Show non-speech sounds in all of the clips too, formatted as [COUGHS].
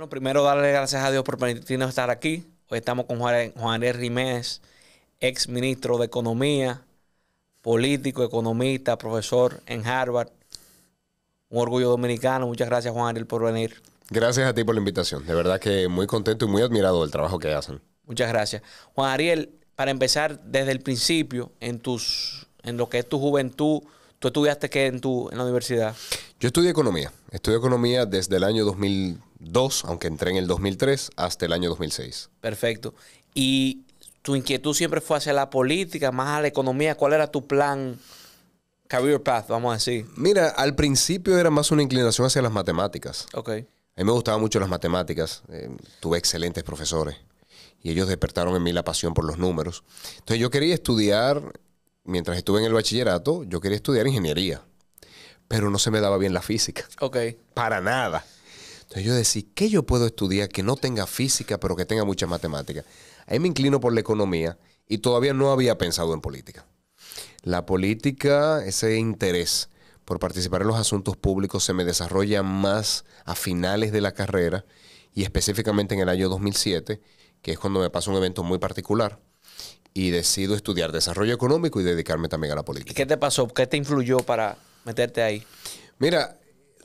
Bueno, primero darle gracias a Dios por permitirnos estar aquí. Hoy estamos con Juan, Ariel Rímez, ex ministro de Economía, político, economista, profesor en Harvard. Un orgullo dominicano. Muchas gracias, Juan Ariel, por venir. Gracias a ti por la invitación. De verdad que muy contento y muy admirado del trabajo que hacen. Muchas gracias. Juan Ariel, para empezar desde el principio, en tus, en lo que es tu juventud, ¿Tú estudiaste qué en, tu, en la universidad? Yo estudié economía. Estudié economía desde el año 2002, aunque entré en el 2003, hasta el año 2006. Perfecto. ¿Y tu inquietud siempre fue hacia la política, más a la economía? ¿Cuál era tu plan? Career path, vamos a decir. Mira, al principio era más una inclinación hacia las matemáticas. Ok. A mí me gustaban mucho las matemáticas. Eh, tuve excelentes profesores y ellos despertaron en mí la pasión por los números. Entonces yo quería estudiar mientras estuve en el bachillerato, yo quería estudiar ingeniería, pero no se me daba bien la física. Ok. Para nada. Entonces yo decía, ¿qué yo puedo estudiar que no tenga física, pero que tenga mucha matemática? Ahí me inclino por la economía y todavía no había pensado en política. La política, ese interés por participar en los asuntos públicos se me desarrolla más a finales de la carrera y específicamente en el año 2007, que es cuando me pasa un evento muy particular y decido estudiar desarrollo económico y dedicarme también a la política. qué te pasó? ¿Qué te influyó para meterte ahí? Mira,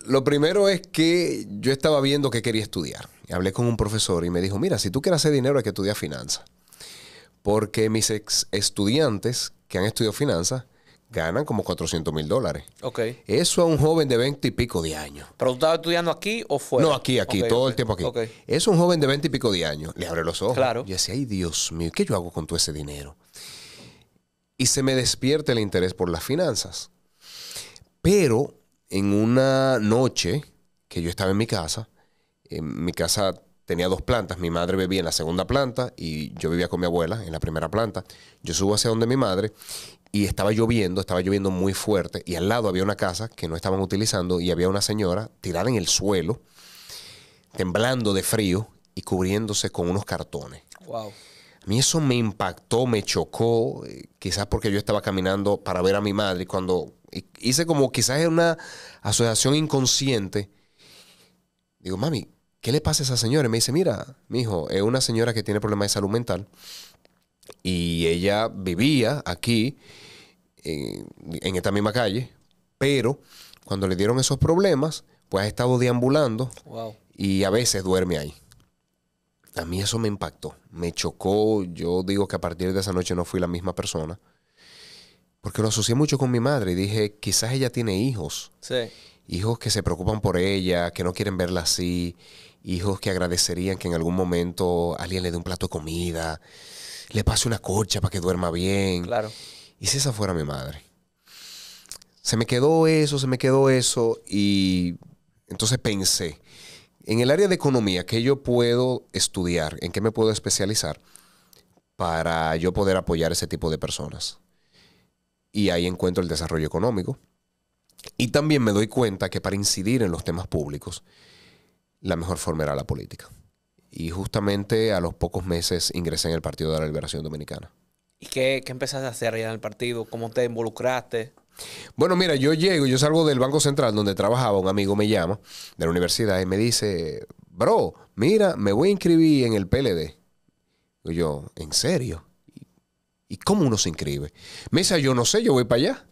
lo primero es que yo estaba viendo que quería estudiar. hablé con un profesor y me dijo, mira, si tú quieres hacer dinero hay que estudiar finanzas. Porque mis ex estudiantes que han estudiado finanzas ganan como 400 mil dólares. Eso a un joven de 20 y pico de años. ¿Pero tú estabas estudiando aquí o fuera? No, aquí, aquí, todo el tiempo aquí. Eso a un joven de 20 y pico de años le abre los ojos. Y decía, ay Dios mío, ¿qué yo hago con todo ese dinero? Y se me despierte el interés por las finanzas. Pero en una noche que yo estaba en mi casa, en mi casa tenía dos plantas. Mi madre vivía en la segunda planta y yo vivía con mi abuela en la primera planta. Yo subo hacia donde mi madre y estaba lloviendo, estaba lloviendo muy fuerte y al lado había una casa que no estaban utilizando y había una señora tirada en el suelo, temblando de frío y cubriéndose con unos cartones. Wow. A mí eso me impactó, me chocó, eh, quizás porque yo estaba caminando para ver a mi madre y cuando hice como quizás una asociación inconsciente. Digo, mami, ¿qué le pasa a esa señora? Y me dice, mira, mi hijo, es una señora que tiene problemas de salud mental y ella vivía aquí en, esta misma calle, pero cuando le dieron esos problemas, pues ha estado deambulando y a veces duerme ahí. A mí eso me impactó, me chocó. Yo digo que a partir de esa noche no fui la misma persona, porque lo asocié mucho con mi madre y dije, quizás ella tiene hijos. Hijos que se preocupan por ella, que no quieren verla así, hijos que agradecerían que en algún momento alguien le dé un plato de comida, le pase una corcha para que duerma bien. Claro. ¿y si esa fuera mi madre? Se me quedó eso, se me quedó eso y entonces pensé, en el área de economía, ¿qué yo puedo estudiar? ¿En qué me puedo especializar para yo poder apoyar ese tipo de personas? Y ahí encuentro el desarrollo económico. Y también me doy cuenta que para incidir en los temas públicos, la mejor forma era la política. Y justamente a los pocos meses ingresé en el Partido de la Liberación Dominicana. ¿Y qué, empezaste a hacer allá en el partido? ¿Cómo te involucraste? Bueno, mira, yo llego, yo salgo del Banco Central donde trabajaba, un amigo me llama de la universidad y me dice, bro, mira, me voy a inscribir en el PLD. yo, ¿en serio? ¿Y cómo uno se inscribe? Me dice, ah, yo no sé, yo voy para allá.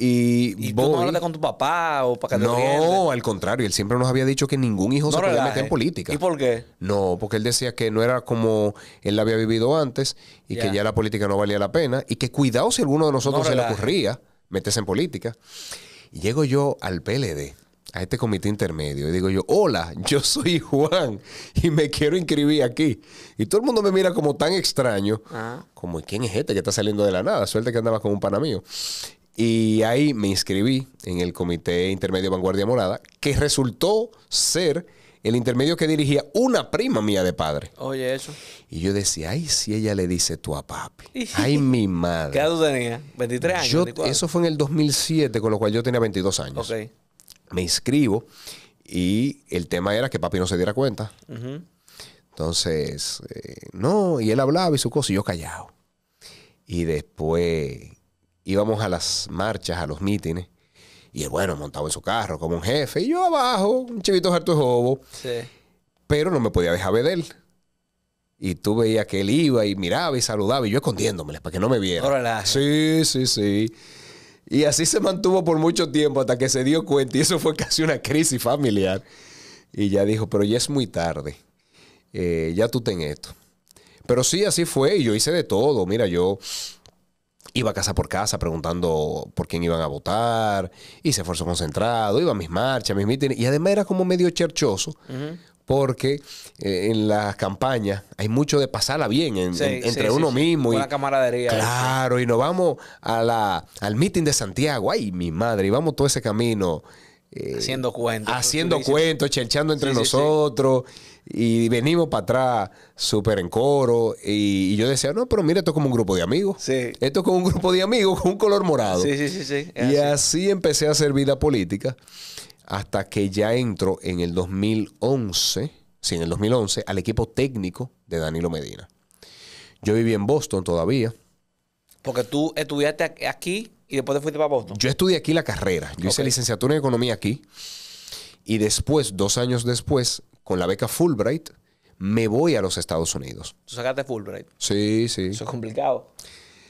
Y, vos no hablaste con tu papá o para que te No, al contrario, él siempre nos había dicho que ningún hijo se podía meter en política. ¿Y por qué? No, porque él decía que no era como él la había vivido antes y que ya la política no valía la pena y que cuidado si alguno de nosotros se le ocurría meterse en política. llego yo al PLD, a este comité intermedio, y digo yo, hola, yo soy Juan y me quiero inscribir aquí. Y todo el mundo me mira como tan extraño, ah. Como, ¿y ¿quién es este que está saliendo de la nada? Suerte que andaba con un pana mío. Y ahí me inscribí en el Comité Intermedio Vanguardia Morada, que resultó ser el intermedio que dirigía una prima mía de padre. Oye, eso. Y yo decía, ay, si ella le dice tú a papi. [LAUGHS] ay, mi madre. ¿Qué edad tú tenías? ¿23 años? eso fue en el 2007, con lo cual yo tenía 22 años. Ok. Me inscribo y el tema era que papi no se diera cuenta. Entonces, eh, no, y él hablaba y su cosa, y yo callado. Y después íbamos a las marchas, a los mítines. Y él, bueno, montado en su carro como un jefe. Y yo abajo, un chivito harto de jobo. Sí. Pero no me podía dejar ver de él. Y tú veías que él iba y miraba y saludaba. Y yo escondiéndome, para que no me viera. Órale. Sí, sí, sí. Y así se mantuvo por mucho tiempo hasta que se dio cuenta. Y eso fue casi una crisis familiar. Y ya dijo, pero ya es muy tarde. Eh, ya tú ten esto. Pero sí, así fue. Y yo hice de todo. Mira, yo Iba casa por casa preguntando por quién iban a votar, hice esfuerzo concentrado, iba a mis marchas, mis mítines, y además era como medio cherchoso, porque eh, en las campañas hay mucho de pasarla bien entre uno mismo. y, la camaradería. Claro, y nos vamos a la, al mítin de Santiago. Ay, mi madre, y vamos todo ese camino. Eh, haciendo cuentos. Haciendo cuentos, entre nosotros. Y venimos para atrás súper en coro. Y, yo decía, no, pero mira, esto es como un grupo de amigos. Esto es como un grupo de amigos con un color morado. Sí, sí, sí. sí. Y así. empecé a hacer vida política hasta que ya entro en el 2011, sí, en el 2011, al equipo técnico de Danilo Medina. Yo viví en Boston todavía. Porque tú estudiaste aquí y después te fuiste para Boston. Yo estudié aquí la carrera. Yo hice licenciatura en economía aquí. Y después, dos años después, con la beca Fulbright, me voy a los Estados Unidos. ¿Tú sacaste Fulbright? Sí, sí. Eso es complicado.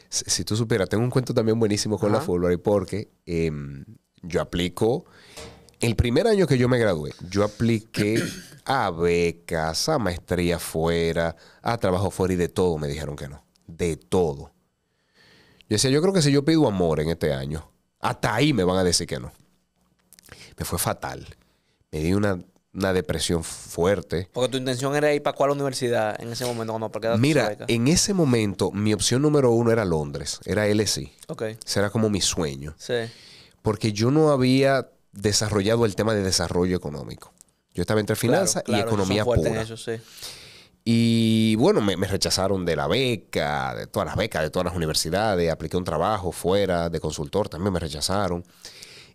Si, tú supieras, tengo un cuento también buenísimo con la Fulbright porque em, yo aplico... El primer año que yo me gradué, yo apliqué a becas, a maestría fuera, a trabajo fuera y de todo me dijeron que no. De todo. Yo decía, yo creo que si yo pido amor en este año, hasta ahí me van a decir que no. Me fue fatal me di una, depresión fuerte. Porque tu intención era ir para cuál universidad en ese momento Mira, en ese momento mi opción número uno era Londres, era LSI. Ok. Será como mi sueño. Sí. Porque yo no había desarrollado el tema de desarrollo económico. Yo estaba entre finanzas y economía pura. Y bueno, me, me, rechazaron de la beca, de todas las becas, de todas las universidades. Apliqué un trabajo fuera de consultor, también me rechazaron.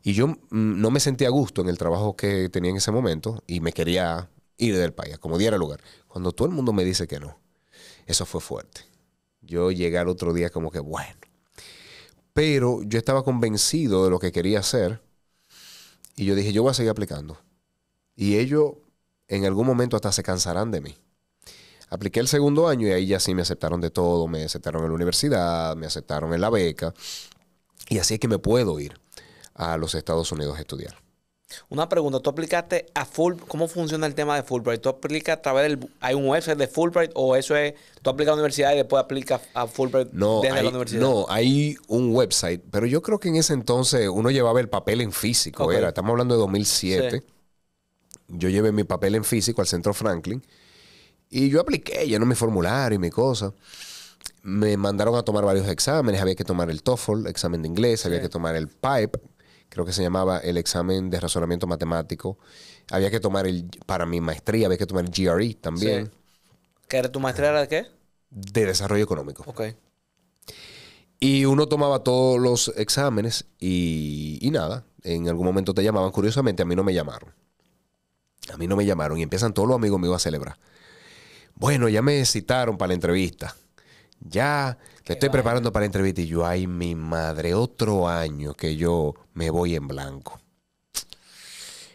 Y yo mm, no me sentía a gusto en el trabajo que tenía en ese momento y me quería ir del país, como diera lugar. Cuando todo el mundo me dice que no, eso fue fuerte. Yo llegué al otro día como que, bueno. Pero yo estaba convencido de lo que quería hacer y yo dije, yo voy a seguir aplicando. Y ellos en algún momento hasta se cansarán de mí. Apliqué el segundo año y ahí ya sí me aceptaron de todo, me aceptaron en la universidad, me aceptaron en la beca. Y así es que me puedo ir a los Estados Unidos a estudiar. Una pregunta, tú aplicaste a Fulbright ¿cómo funciona el tema de Fulbright? ¿Tú aplicas a través del, hay un website de Fulbright o eso es, tú aplicas a la universidad y después aplicas a Fulbright no, desde hay, la universidad? No, hay un website, pero yo creo que en ese entonces uno llevaba el papel en físico, era, estamos hablando de 2007. Yo llevé mi papel en físico al Centro Franklin y yo apliqué, llenó mi formulario y mi cosa. Me mandaron a tomar varios exámenes, había que tomar el TOEFL, examen de inglés, había que tomar el PIPE, creo que se llamaba el examen de razonamiento matemático. Había que tomar el, para mi maestría, había que tomar el GRE también. ¿Qué era tu maestría era de qué? De desarrollo económico. Ok. Y uno tomaba todos los exámenes y, y nada, en algún momento te llamaban. Curiosamente, a mí no me llamaron. A mí no me llamaron y empiezan todos los amigos míos a celebrar. Bueno, ya me citaron para la entrevista. Ya te estoy preparando para la entrevista y yo, ay, mi madre, otro año que yo me voy en blanco.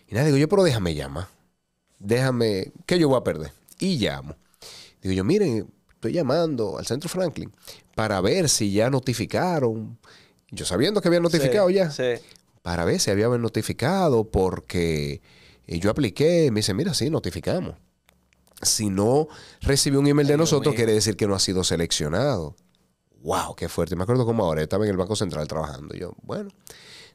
Y nada, digo yo, pero déjame llamar. Déjame, ¿qué yo voy a perder. Y llamo. Digo yo, miren, estoy llamando al Centro Franklin para ver si ya notificaron. Yo sabiendo que habían notificado ya. Para ver si habían notificado porque eh, yo apliqué me dice, mira, sí, notificamos. Si no recibió un email de nosotros, quiere decir que no ha sido seleccionado wow, qué fuerte. Me acuerdo como ahora, estaba en el Banco Central trabajando. Yo, bueno,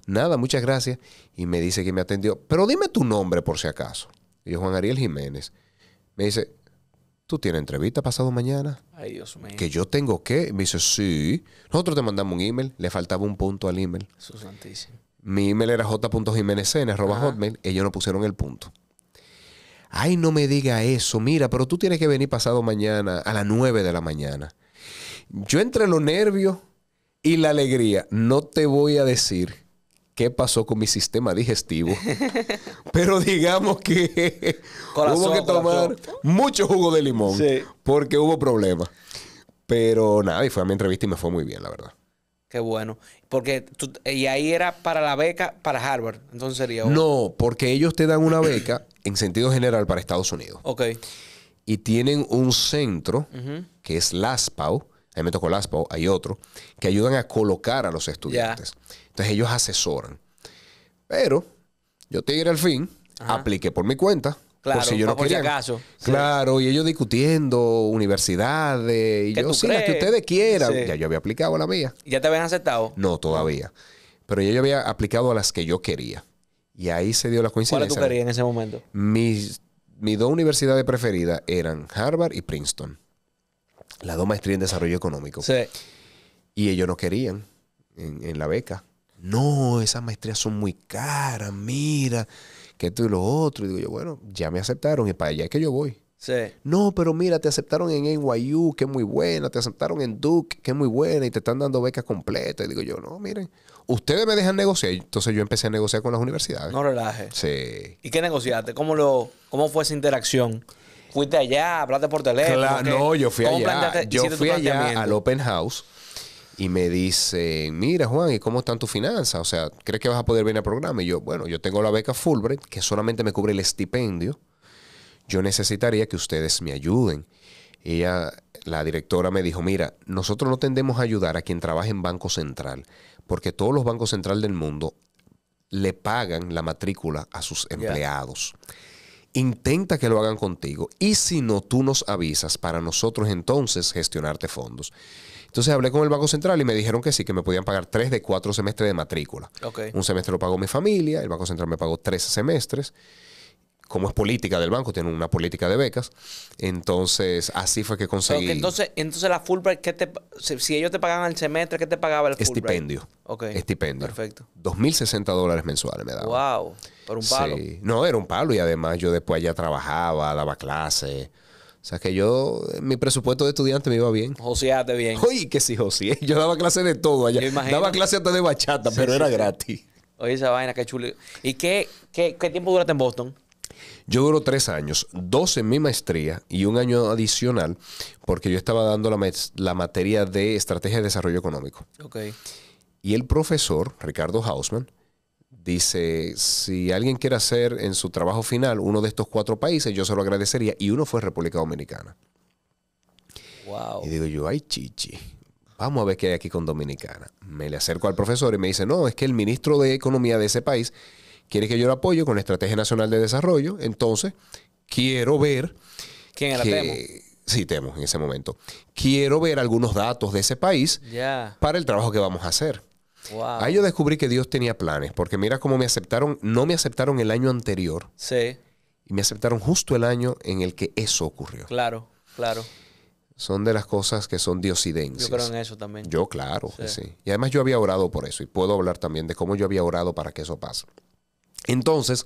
nada, muchas gracias. Y me dice que me atendió, pero dime tu nombre por si acaso. Y yo, Juan Ariel Jiménez. Me dice, ¿tú tienes entrevista pasado mañana? Ay, Dios mío. Que yo tengo que. Me dice, sí. Nosotros te mandamos un email, le faltaba un punto al email. Eso Mi email era hotmail, Ellos no pusieron el punto. Ay, no me diga eso. Mira, pero tú tienes que venir pasado mañana a las 9 de la mañana. Yo entre los nervios y la alegría, no te voy a decir qué pasó con mi sistema digestivo, [LAUGHS] pero digamos que hubo que tomar mucho jugo de limón porque hubo problemas. Pero nada, y fue a mi entrevista y me fue muy bien, la verdad. Qué bueno. Porque y ahí era para la beca para Harvard. Entonces sería. No, porque ellos te dan una beca [CLEARS THROAT] en sentido general para Estados Unidos. Ok. Y tienen un centro que es LASPAU, me tocó hay otro, que ayudan a colocar a los estudiantes. Entonces ellos asesoran. Pero yo te al fin, apliqué por mi cuenta. Claro, por si yo no quería. Acaso. Claro, y ellos discutiendo universidades. Y yo, sí, que ustedes quieran. Ya yo había aplicado la mía. ¿Ya te habían aceptado? No, todavía. Pero ya yo había aplicado a las que yo quería. Y ahí se dio la coincidencia. ¿Cuál tú querías en ese momento? Mis, mis dos universidades preferidas eran Harvard y Princeton las dos maestrías en desarrollo económico. Sí. Y ellos no querían en, la beca. No, esas maestrías son muy caras, mira, que esto y lo otro. Y digo yo, bueno, ya me aceptaron y para allá es que yo voy. Sí. No, pero mira, te aceptaron en NYU, que es muy buena, te aceptaron en Duke, que es muy buena, y te están dando becas completas. Y digo yo, no, miren, ustedes me dejan negociar. Entonces yo empecé a negociar con las universidades. No relaje. Sí. ¿Y qué negociaste? ¿Cómo, lo, cómo fue esa interacción? fuiste allá, hablaste por teléfono. no, yo fui allá. Yo fui al open house y me dice mira Juan, ¿y cómo están tus finanzas? O sea, ¿crees que vas a poder venir al programa? Y yo, bueno, yo tengo la beca Fulbright, que solamente me cubre el estipendio. Yo necesitaría que ustedes me ayuden. Ella, la directora me dijo, mira, nosotros no tendemos a ayudar a quien trabaje en Banco Central, porque todos los bancos centrales del mundo le pagan la matrícula a sus empleados. Intenta que lo hagan contigo y si no, tú nos avisas para nosotros entonces gestionarte fondos. Entonces hablé con el Banco Central y me dijeron que sí, que me podían pagar tres de cuatro semestres de matrícula. Un semestre lo pagó mi familia, el Banco Central me pagó tres semestres como es política del banco, tiene una política de becas. Entonces, así fue que conseguí. entonces, entonces la Fulbright, ¿qué te, si, ellos te pagaban al semestre, ¿qué te pagaba el Fulbright? Estipendio. Estipendio. Perfecto. 2.060 dólares mensuales me daban... Wow. Por un palo. Sí. No, era un palo y además yo después ya trabajaba, daba clases. O sea que yo, mi presupuesto de estudiante me iba bien. Joseaste bien. Oye, que sí, José. [LAUGHS] Yo daba clase de todo allá. Daba clases hasta de bachata, pero era gratis. Oye, esa vaina, qué chulo. ¿Y qué, qué, qué tiempo duraste en Boston? Yo duro tres años, dos en mi maestría y un año adicional porque yo estaba dando la, la materia de estrategia de desarrollo económico. Okay. Y el profesor, Ricardo Hausman, dice, si alguien quiere hacer en su trabajo final uno de estos cuatro países, yo se lo agradecería. Y uno fue República Dominicana. Wow. Y digo yo, ay, chichi. Vamos a ver qué hay aquí con Dominicana. Me le acerco al profesor y me dice, no, es que el ministro de Economía de ese país quieres que yo lo apoyo con la Estrategia Nacional de Desarrollo, entonces quiero ver... ¿Quién era que, Temo? Sí, Temo, en ese momento. Quiero ver algunos datos de ese país para el trabajo que vamos a hacer. Ahí yo descubrí que Dios tenía planes, porque mira cómo me aceptaron, no me aceptaron el año anterior. Y me aceptaron justo el año en el que eso ocurrió. Claro, claro. Son de las cosas que son diosidencias. Yo creo en eso también. Yo, claro, sí. Y además yo había orado por eso y puedo hablar también de cómo yo había orado para que eso pase. Entonces,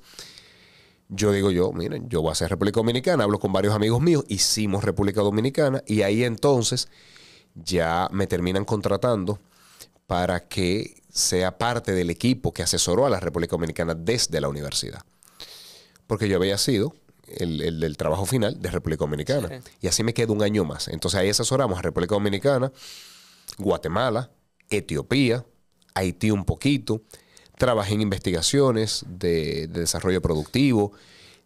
yo digo yo, miren, yo voy a hacer República Dominicana, hablo con varios amigos míos, hicimos República Dominicana y ahí entonces ya me terminan contratando para que sea parte del equipo que asesoró a la República Dominicana desde la universidad. Porque yo había sido el, trabajo final de República Dominicana. Y así me quedo un año más. Entonces ahí asesoramos a República Dominicana, Guatemala, Etiopía, Haití un poquito, trabajé en investigaciones de, desarrollo productivo,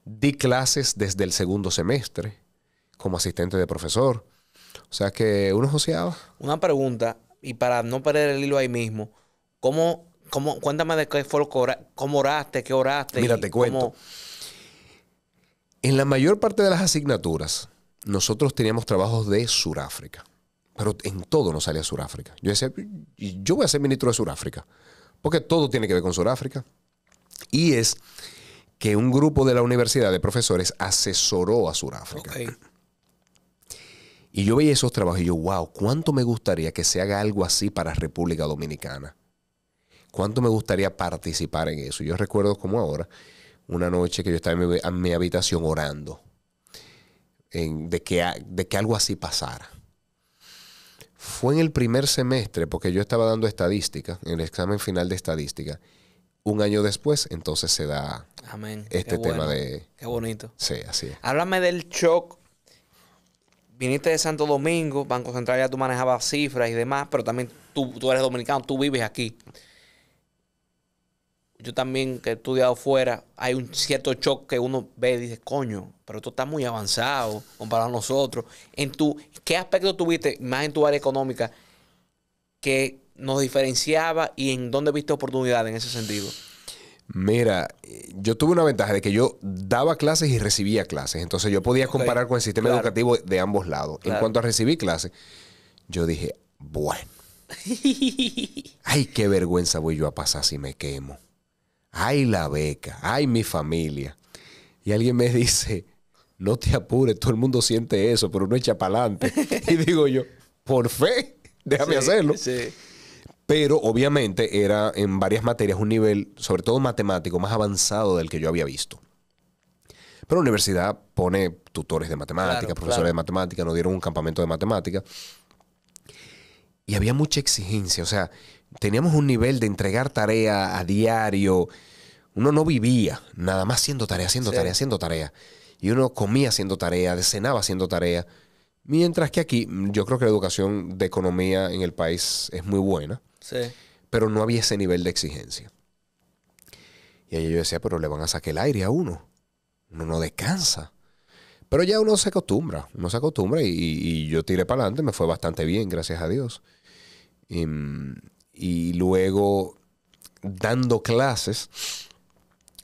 di clases desde el segundo semestre como asistente de profesor. O sea que uno joseaba. Una pregunta, y para no perder el hilo ahí mismo, ¿cómo, cómo cuéntame de qué fue lo que oraste, cómo oraste, qué oraste? Mira, te cuento. En la mayor parte de las asignaturas, nosotros teníamos trabajos de Sudáfrica. Pero en todo no salía Suráfrica. Yo decía, yo voy a ser ministro de Suráfrica porque todo tiene que ver con Sudáfrica, y es que un grupo de la universidad de profesores asesoró a Sudáfrica. Y yo veía esos trabajos y yo, wow, ¿cuánto me gustaría que se haga algo así para República Dominicana? ¿Cuánto me gustaría participar en eso? Yo recuerdo como ahora, una noche que yo estaba en mi, habitación orando de, que, de que algo así pasara fue en el primer semestre, porque yo estaba dando estadística, en el examen final de estadística. Un año después, entonces se da este tema de... Qué bonito. Sí, así es. Háblame del shock. Viniste de Santo Domingo, Banco Central ya tú manejabas cifras y demás, pero también tú, tú eres dominicano, tú vives aquí yo también que he estudiado fuera, hay un cierto shock que uno ve y dice, coño, pero esto está muy avanzado comparado a nosotros. En tu, ¿Qué aspecto tuviste, más en tu área económica, que nos diferenciaba y en dónde viste oportunidad en ese sentido? Mira, yo tuve una ventaja de que yo daba clases y recibía clases. Entonces yo podía comparar con el sistema educativo de ambos lados. En cuanto a recibir clases, yo dije, bueno. [LAUGHS] ay, qué vergüenza voy yo a pasar si me quemo ay la beca, ay mi familia. Y alguien me dice, no te apures, todo el mundo siente eso, pero no echa para adelante. [LAUGHS] y digo yo, por fe, déjame hacerlo. Pero obviamente era en varias materias un nivel, sobre todo matemático, más avanzado del que yo había visto. Pero la universidad pone tutores de matemática, profesores de matemática, nos dieron un campamento de matemática. Y había mucha exigencia, o sea, teníamos un nivel de entregar tarea a diario. Uno no vivía nada más haciendo tarea, haciendo tarea, haciendo tarea. Y uno comía haciendo tarea, cenaba haciendo tarea. Mientras que aquí, yo creo que la educación de economía en el país es muy buena. Sí. Pero no había ese nivel de exigencia. Y ahí yo decía, pero le van a sacar el aire a uno. Uno no descansa. Pero ya uno se acostumbra, uno se acostumbra y, y yo tiré para adelante, me fue bastante bien, gracias a Dios. Y, mm, y luego dando clases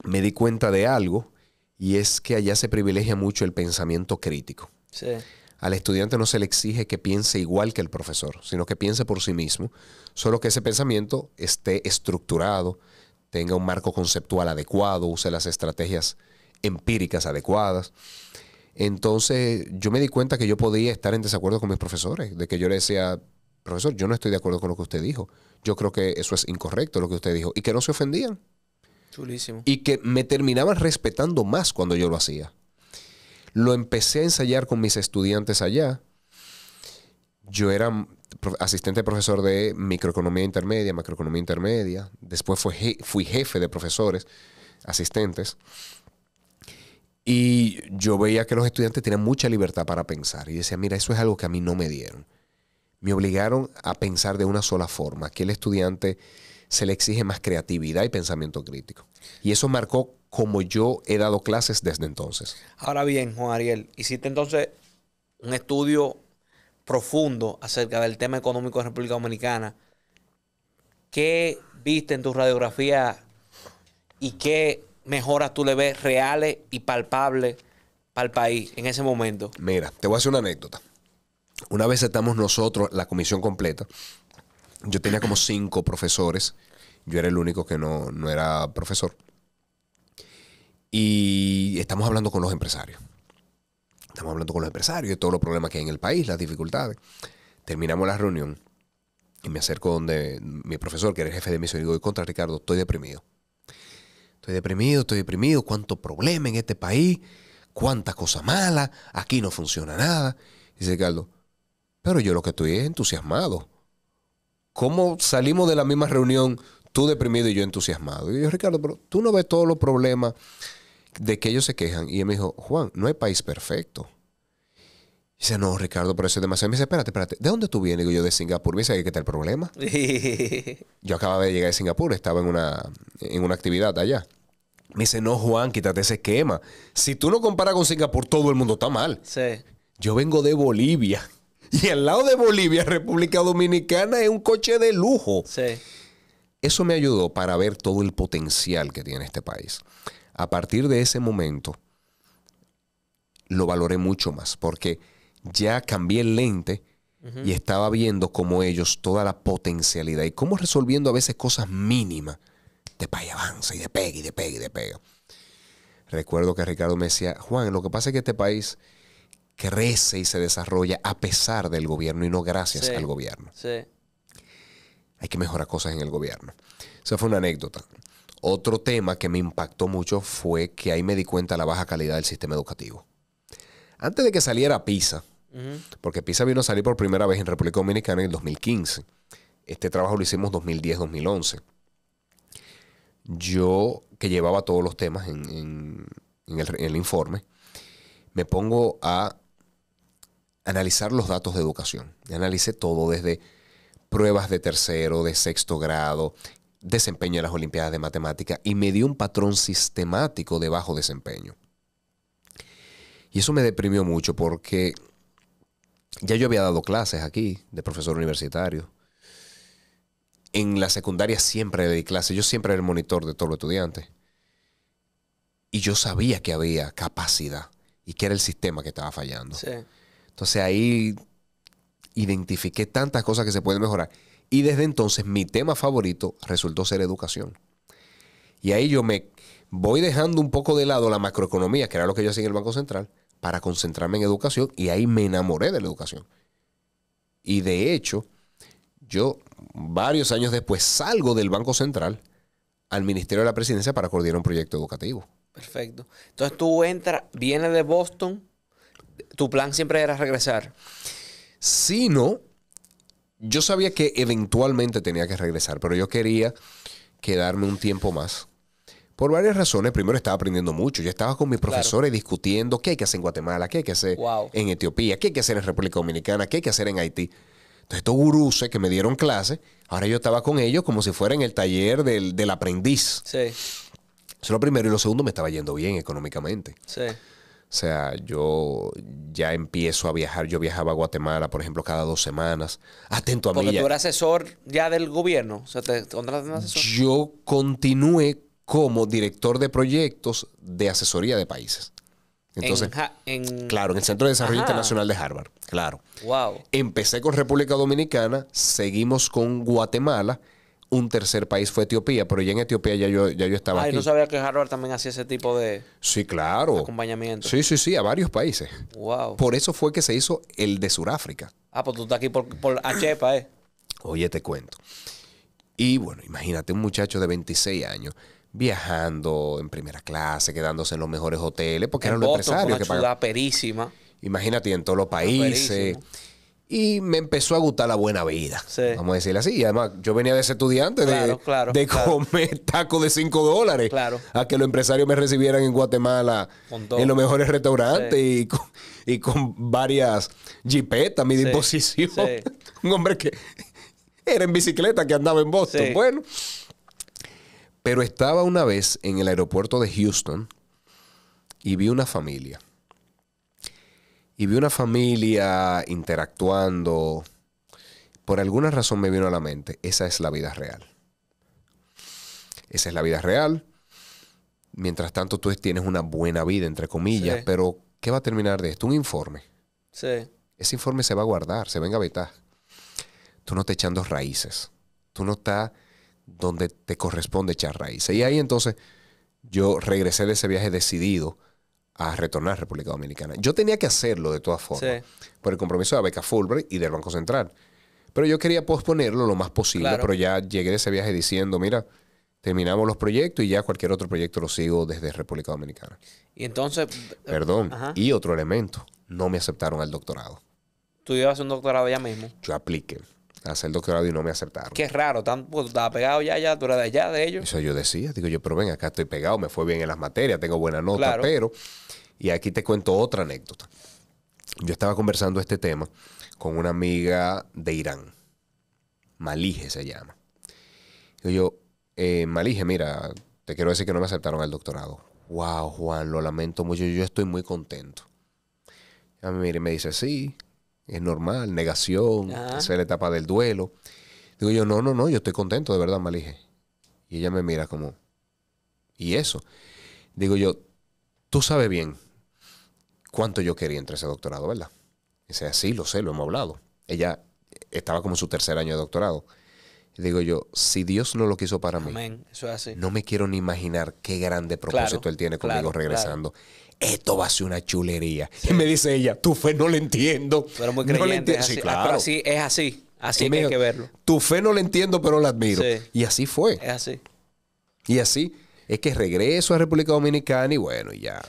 me di cuenta de algo y es que allá se privilegia mucho el pensamiento crítico. Al estudiante no se le exige que piense igual que el profesor, sino que piense por sí mismo, solo que ese pensamiento esté estructurado, tenga un marco conceptual adecuado, use las estrategias empíricas adecuadas. Entonces yo me di cuenta que yo podía estar en desacuerdo con mis profesores, de que yo les decía, profesor, yo no estoy de acuerdo con lo que usted dijo. Yo creo que eso es incorrecto lo que usted dijo. Y que no se ofendían. Chulísimo. Y que me terminaban respetando más cuando yo lo hacía. Lo empecé a ensayar con mis estudiantes allá. Yo era asistente profesor de microeconomía intermedia, macroeconomía intermedia. Después fue fui jefe de profesores, asistentes. Y yo veía que los estudiantes tenían mucha libertad para pensar. Y decía, mira, eso es algo que a mí no me dieron me obligaron a pensar de una sola forma, que el estudiante se le exige más creatividad y pensamiento crítico. Y eso marcó como yo he dado clases desde entonces. Ahora bien, Juan Ariel, hiciste entonces un estudio profundo acerca del tema económico de República Dominicana. ¿Qué viste en tu radiografía y qué mejoras tú le ves reales y palpables para el país en ese momento? Mira, te voy a hacer una anécdota. Una vez estamos nosotros, la comisión completa, yo tenía como cinco profesores. Yo era el único que no, era profesor. Y estamos hablando con los empresarios. Estamos hablando con los empresarios de todos los problemas que hay en el país, las dificultades. Terminamos la reunión y me acerco donde mi profesor, que era el jefe de misión, y digo, contra Ricardo, estoy deprimido. Estoy deprimido, estoy deprimido, cuánto problema en este país, cuántas cosas malas, aquí no funciona nada. Dice Ricardo, pero yo lo que estoy es entusiasmado. ¿Cómo salimos de la misma reunión tú deprimido y yo entusiasmado? Y yo, Ricardo, pero tú no ves todos los problemas de que ellos se quejan. Y él me dijo, Juan, no hay país perfecto. Y dice, no, Ricardo, pero eso es demasiado. Y me dice, espérate, espérate, ¿de dónde tú vienes? Y yo, de Singapur. Me dice, ¿qué tal el problema? [LAUGHS] yo acababa de llegar de Singapur, estaba en una, en una actividad allá. Me dice, no, Juan, quítate ese esquema. Si tú no comparas con Singapur, todo el mundo está mal. Sí. Yo vengo de Bolivia. Y al lado de Bolivia, [LAUGHS] República Dominicana es un coche de lujo. Sí. Eso me ayudó para ver todo el potencial que tiene este país. A partir de ese momento, lo valoré mucho más porque ya cambié el lente y estaba viendo como ellos toda la potencialidad y cómo resolviendo a veces cosas mínimas. De país avanza y de pega y de pega y de pega. Recuerdo que Ricardo me decía, Juan, lo que pasa es que este país crece y se desarrolla a pesar del gobierno y no gracias al gobierno. Hay que mejorar cosas en el gobierno. Esa fue una anécdota. Otro tema que me impactó mucho fue que ahí me di cuenta la baja calidad del sistema educativo. Antes de que saliera PISA, porque PISA vino a salir por primera vez en República Dominicana en el 2015. Este trabajo lo hicimos 2010-2011. Yo, que llevaba todos los temas en el informe, me pongo a analizar los datos de educación. Analicé todo desde pruebas de tercero, de sexto grado, desempeño en las Olimpiadas de Matemática y me dio un patrón sistemático de bajo desempeño. Y eso me deprimió mucho porque ya yo había dado clases aquí de profesor universitario. En la secundaria siempre di clases, yo siempre era el monitor de todos los estudiantes. Y yo sabía que había capacidad y que era el sistema que estaba fallando. Sí. Entonces ahí identifiqué tantas cosas que se pueden mejorar. Y desde entonces mi tema favorito resultó ser educación. Y ahí yo me voy dejando un poco de lado la macroeconomía, que era lo que yo hacía en el Banco Central, para concentrarme en educación. Y ahí me enamoré de la educación. Y de hecho, yo varios años después salgo del Banco Central al Ministerio de la Presidencia para coordinar un proyecto educativo. Perfecto. Entonces tú entras, vienes de Boston tu plan siempre era regresar. Si no. Yo sabía que eventualmente tenía que regresar, pero yo quería quedarme un tiempo más. Por varias razones. Primero, estaba aprendiendo mucho. Yo estaba con mis profesores discutiendo qué hay que hacer en Guatemala, qué hay que hacer en Etiopía, qué hay que hacer en República Dominicana, qué hay que hacer en Haití. Entonces, estos guruses que me dieron clase, ahora yo estaba con ellos como si fuera en el taller del, del aprendiz. Sí. Eso es lo primero. Y lo segundo, me estaba yendo bien económicamente. Sí. O sea, yo ya empiezo a viajar. Yo viajaba a Guatemala, por ejemplo, cada dos semanas. Atento a mí. Porque tú eras asesor ya del gobierno. O sea, te contrataron asesor. Yo continué como director de proyectos de asesoría de países. Entonces, claro, en el Centro de Desarrollo Internacional de Harvard, claro. Wow. Empecé con República Dominicana, seguimos con Guatemala un tercer país fue Etiopía, pero ya en Etiopía ya yo, ya yo estaba Ay, ah, no sabía que Harvard también hacía ese tipo de... Sí, claro. Acompañamiento. Sí, sí, sí, a varios países. Wow. Por eso fue que se hizo el de Sudáfrica. Ah, pues tú estás aquí por, por Achepa, ¿eh? Oye, te cuento. Y bueno, imagínate un muchacho de 26 años viajando en primera clase, quedándose en los mejores hoteles, porque eran los empresarios una que pagaban. perísima. Imagínate, en todos los países. Y me empezó a gustar la buena vida. Vamos a decirlo así. Y además, yo venía de ese estudiante de, de comer tacos de 5 dólares. A que los empresarios me recibieran en Guatemala en los mejores restaurantes y, con, varias jipetas a mi disposición. [LAUGHS] Un hombre que era en bicicleta que andaba en Boston. Bueno. Pero estaba una vez en el aeropuerto de Houston y vi una familia y vi una familia interactuando. Por alguna razón me vino a la mente, esa es la vida real. Esa es la vida real. Mientras tanto, tú tienes una buena vida, entre comillas, pero ¿qué va a terminar de esto? Un informe. Ese informe se va a guardar, se venga a vetar Tú no estás echando raíces. Tú no estás donde te corresponde echar raíces. Y ahí entonces yo regresé de ese viaje decidido a retornar a República Dominicana. Yo tenía que hacerlo de todas formas, por el compromiso de la beca Fulbright y del Banco Central. Pero yo quería posponerlo lo más posible, pero ya llegué de ese viaje diciendo, mira, terminamos los proyectos y ya cualquier otro proyecto lo sigo desde República Dominicana. Y entonces... Perdón. Y otro elemento, no me aceptaron al doctorado. ¿Tú ibas a un doctorado ya mismo? Yo apliqué a hacer el doctorado y no me aceptaron. Qué raro, tan, pues, estaba pegado ya, ya, tú eras de allá de ellos. Eso yo decía, digo yo, pero ven, acá estoy pegado, me fue bien en las materias, tengo buena nota, pero y aquí te cuento otra anécdota. Yo estaba conversando este tema con una amiga de Irán. Malige se llama. Y yo, eh, Malige, mira, te quiero decir que no me aceptaron al doctorado. Wow, Juan, lo lamento mucho. Yo estoy muy contento. A mí me dice, sí, es normal, negación, ah. es la etapa del duelo. Digo yo, no, no, no, yo estoy contento, de verdad, Malige. Y ella me mira como, ¿y eso? Digo yo, tú sabes bien cuánto yo quería entre ese doctorado, ¿verdad? Ese dice, sí, lo sé, lo hemos hablado. Ella estaba como en su tercer año de doctorado. digo yo, si Dios no lo quiso para mí, no me quiero ni imaginar qué grande propósito Él tiene conmigo regresando. Esto va a ser una chulería. Y me dice ella, tu fe no le entiendo. Pero muy creyente, no así. Sí, claro. es así. Así que que verlo. Tu fe no la entiendo, pero la admiro. Y así fue. Es así. Y así es que regreso a República Dominicana y bueno, ya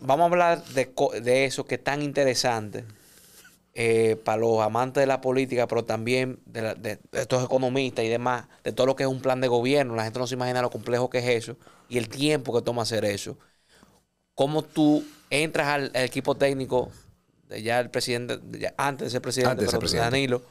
vamos a hablar de, de, eso que es tan interesante eh, para los amantes de la política, pero también de, estos economistas y demás, de todo lo que es un plan de gobierno. La gente no se imagina lo complejo que es eso y el tiempo que toma hacer eso. ¿Cómo tú entras al, equipo técnico, de ya el presidente, antes de ser presidente, presidente. Danilo?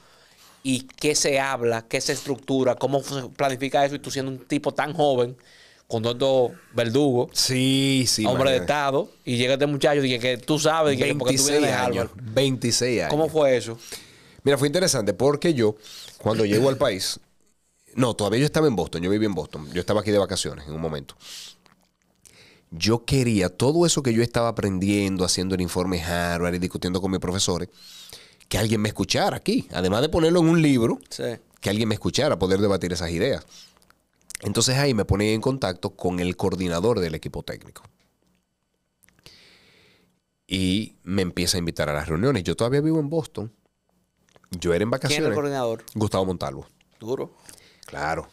¿Y qué se habla? ¿Qué se estructura? ¿Cómo se planifica eso? Y tú siendo un tipo tan joven con todo verdugo. Sí, sí. Hombre de Estado. Y llega este muchacho y que tú sabes que porque tú vienes años, 26 años. ¿Cómo fue eso? Mira, fue interesante porque yo, cuando llego al país, no, todavía yo estaba en Boston, yo viví en Boston, yo estaba aquí de vacaciones en un momento. Yo quería todo eso que yo estaba aprendiendo, haciendo el informe Harvard y discutiendo con mis profesores, que alguien me escuchara aquí, además de ponerlo en un libro, que alguien me escuchara, poder debatir esas ideas. Entonces ahí me pone en contacto con el coordinador del equipo técnico. Y me empieza a invitar a las reuniones. Yo todavía vivo en Boston. Yo era en vacaciones. ¿Quién era el coordinador? Gustavo Montalvo. Duro. Claro.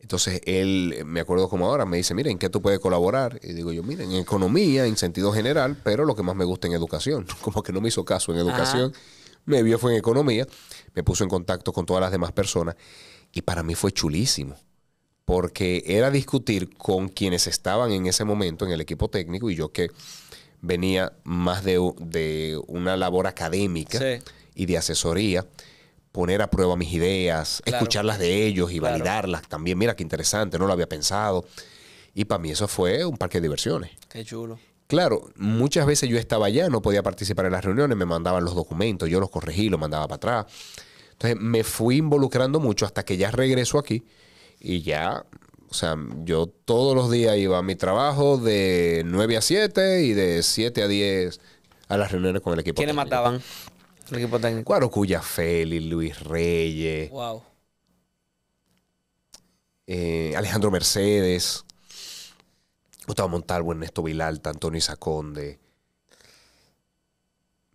Entonces él, me acuerdo como ahora, me dice, miren, ¿en qué tú puedes colaborar? Y digo yo, miren, en economía, en sentido general, pero lo que más me gusta en educación. [LAUGHS] Como que no me hizo caso en educación, me vio fue en economía, me puso en contacto con todas las demás personas y para mí fue chulísimo porque era discutir con quienes estaban en ese momento en el equipo técnico y yo que venía más de, de una labor académica y de asesoría, poner a prueba mis ideas, escucharlas de ellos y validarlas también. Mira qué interesante, no lo había pensado. Y para mí eso fue un parque de diversiones. Qué chulo. Claro, muchas veces yo estaba allá, no podía participar en las reuniones, me mandaban los documentos, yo los corregí, los mandaba para atrás. Entonces me fui involucrando mucho hasta que ya regreso aquí y ya, o sea, yo todos los días iba a mi trabajo de 9 a 7 y de 7 a 10 a las reuniones con el equipo ¿Quiénes mataban? El equipo técnico. Cuaro Cuya Félix, Luis Reyes. Wow. Eh, Alejandro Mercedes. Gustavo Montalvo, Ernesto Vilalta, Antonio Isaconde.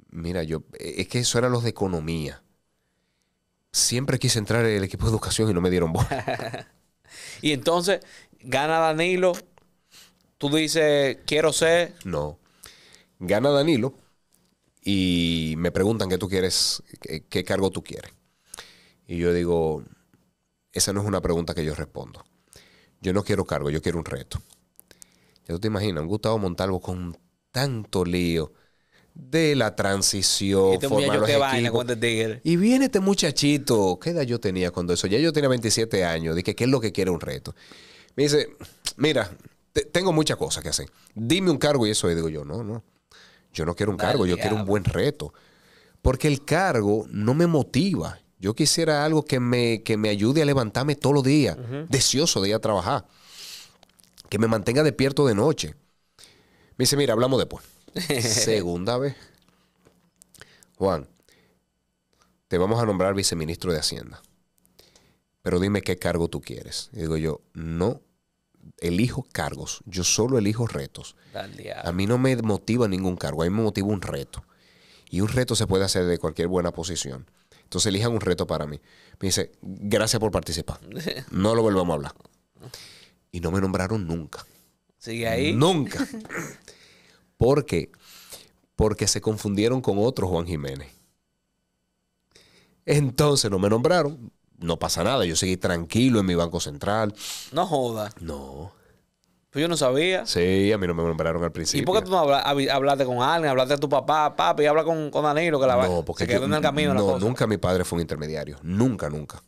Mira, yo. Eh, es que eso eran los de economía. Siempre quise entrar en el equipo de educación y no me dieron bola. [LAUGHS] Y entonces gana Danilo. Tú dices, quiero ser. No. Gana Danilo y me preguntan qué tú quieres, qué, cargo tú quieres. Y yo digo, esa no es una pregunta que yo respondo. Yo no quiero cargo, yo quiero un reto. Ya tú te imaginas, un Gustavo Montalvo con tanto lío, de la transición. Este este y viene este muchachito, ¿qué edad yo tenía cuando eso? Ya yo tenía 27 años. Dije, ¿qué es lo que quiere un reto? Me dice, mira, tengo muchas cosas que hacer. Dime un cargo y eso. Y digo yo, no, no. Yo no quiero un cargo, yo quiero un buen reto. Porque el cargo no me motiva. Yo quisiera algo que me, que me ayude a levantarme todos los días, deseoso de ir a trabajar, que me mantenga despierto de noche. Me dice, mira, hablamos después. Segunda vez. Juan, te vamos a nombrar viceministro de Hacienda. Pero dime qué cargo tú quieres. Y digo yo, no elijo cargos, yo solo elijo retos. A mí no me motiva ningún cargo, a mí me motiva un reto. Y un reto se puede hacer de cualquier buena posición. Entonces elijan un reto para mí. Me dice, gracias por participar. [LAUGHS] No lo volvamos a hablar. Y no me nombraron nunca. ¿Sigue ahí? Nunca. [LAUGHS] ¿Por qué? Porque se confundieron con otro Juan Jiménez. Entonces no me nombraron. No pasa nada. Yo seguí tranquilo en mi Banco Central. No joda. No. Pues yo no sabía. Sí, a mí no me nombraron al principio. ¿Y por qué tú no hablaste con alguien? ¿Hablaste a tu papá, papi? ¿Habla con, con Danilo que la va? No, porque camino. No, nunca mi padre fue un intermediario. Nunca, nunca.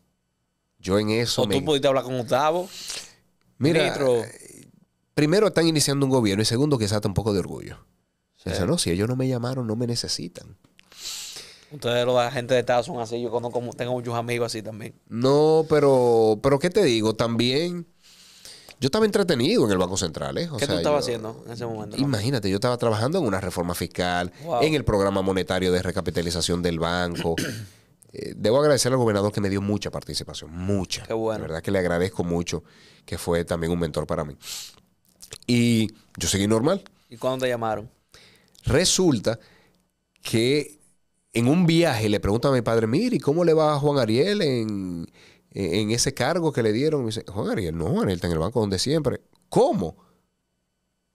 Yo en eso. ¿O tú pudiste hablar con Gustavo? Mira, primero están iniciando un gobierno y segundo quizás está un poco de orgullo. no, si ellos no me llamaron, no me necesitan. Ustedes, la gente de Estados son así. Yo conozco, tengo muchos amigos así también. No, pero, pero ¿qué te digo? También, yo estaba entretenido en el Banco Central. ¿eh? ¿Qué tú estabas haciendo en ese momento? Imagínate, yo estaba trabajando en una reforma fiscal, en el programa monetario de recapitalización del banco. [CLEARS THROAT] Eh, debo agradecer al gobernador que me dio mucha participación, mucha. Qué bueno. La verdad que le agradezco mucho, que fue también un mentor para mí. Y yo seguí normal. ¿Y cuándo llamaron? Resulta que en un viaje le pregunto a mi padre, mire, ¿y cómo le va a Juan Ariel en, en ese cargo que le dieron? Y dice, Juan Ariel, no, Juan Ariel está en el banco donde siempre. ¿Cómo?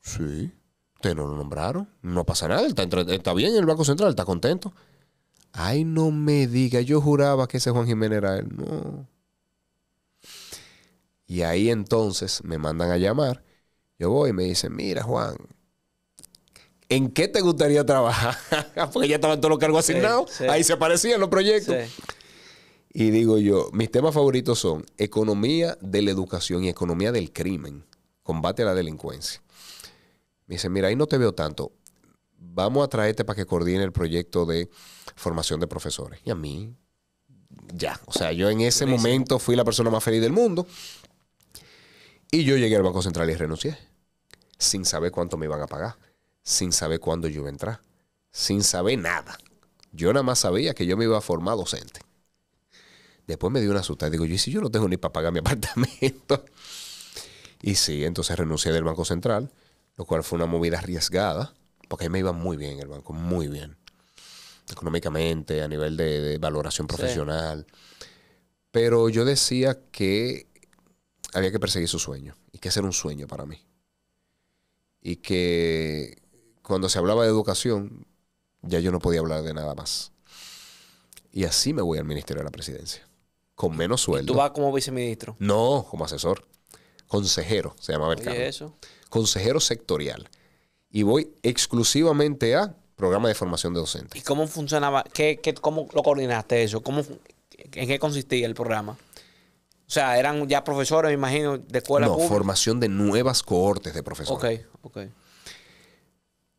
Sí, te no lo nombraron, no pasa nada, está, está bien en el Banco Central, está contento. Ay, no me diga, yo juraba que ese Juan Jiménez era él, no. Y ahí entonces me mandan a llamar yo voy y me dice, mira Juan, ¿en qué te gustaría trabajar? [LAUGHS] Porque ya estaban todos los cargos asignados, ahí se aparecían los proyectos. Y digo yo, mis temas favoritos son economía de la educación y economía del crimen, combate a la delincuencia. Me dicen, mira, ahí no te veo tanto, vamos a traerte para que coordine el proyecto de formación de profesores. Y a mí, ya, o sea, yo en ese momento fui la persona más feliz del mundo. Y yo llegué al Banco Central y renuncié, sin saber cuánto me iban a pagar, sin saber cuándo yo iba a entrar, sin saber nada. Yo nada más sabía que yo me iba a formar docente. Después me dio una asustada y digo, yo, ¿y si yo no tengo ni para pagar mi [LAUGHS] apartamento? Y sí, entonces renuncié del Banco Central, lo cual fue una movida arriesgada, porque ahí me iba muy bien el banco, muy bien. Económicamente, a nivel de, valoración profesional. Pero yo decía que había que perseguir su sueño y que ser un sueño para mí. Y que cuando se hablaba de educación, ya yo no podía hablar de nada más. Y así me voy al Ministerio de la Presidencia, con menos sueldo. ¿Tú vas como viceministro? No, como asesor. Consejero, se llama Mercado. eso? Consejero sectorial. Y voy exclusivamente a programa de formación de docentes. ¿Y cómo funcionaba? ¿Qué, cómo lo coordinaste eso? ¿Cómo, ¿En qué consistía el programa? O sea, eran ya profesores, me imagino, de escuela no, formación de nuevas cohortes de profesores. Ok, ok.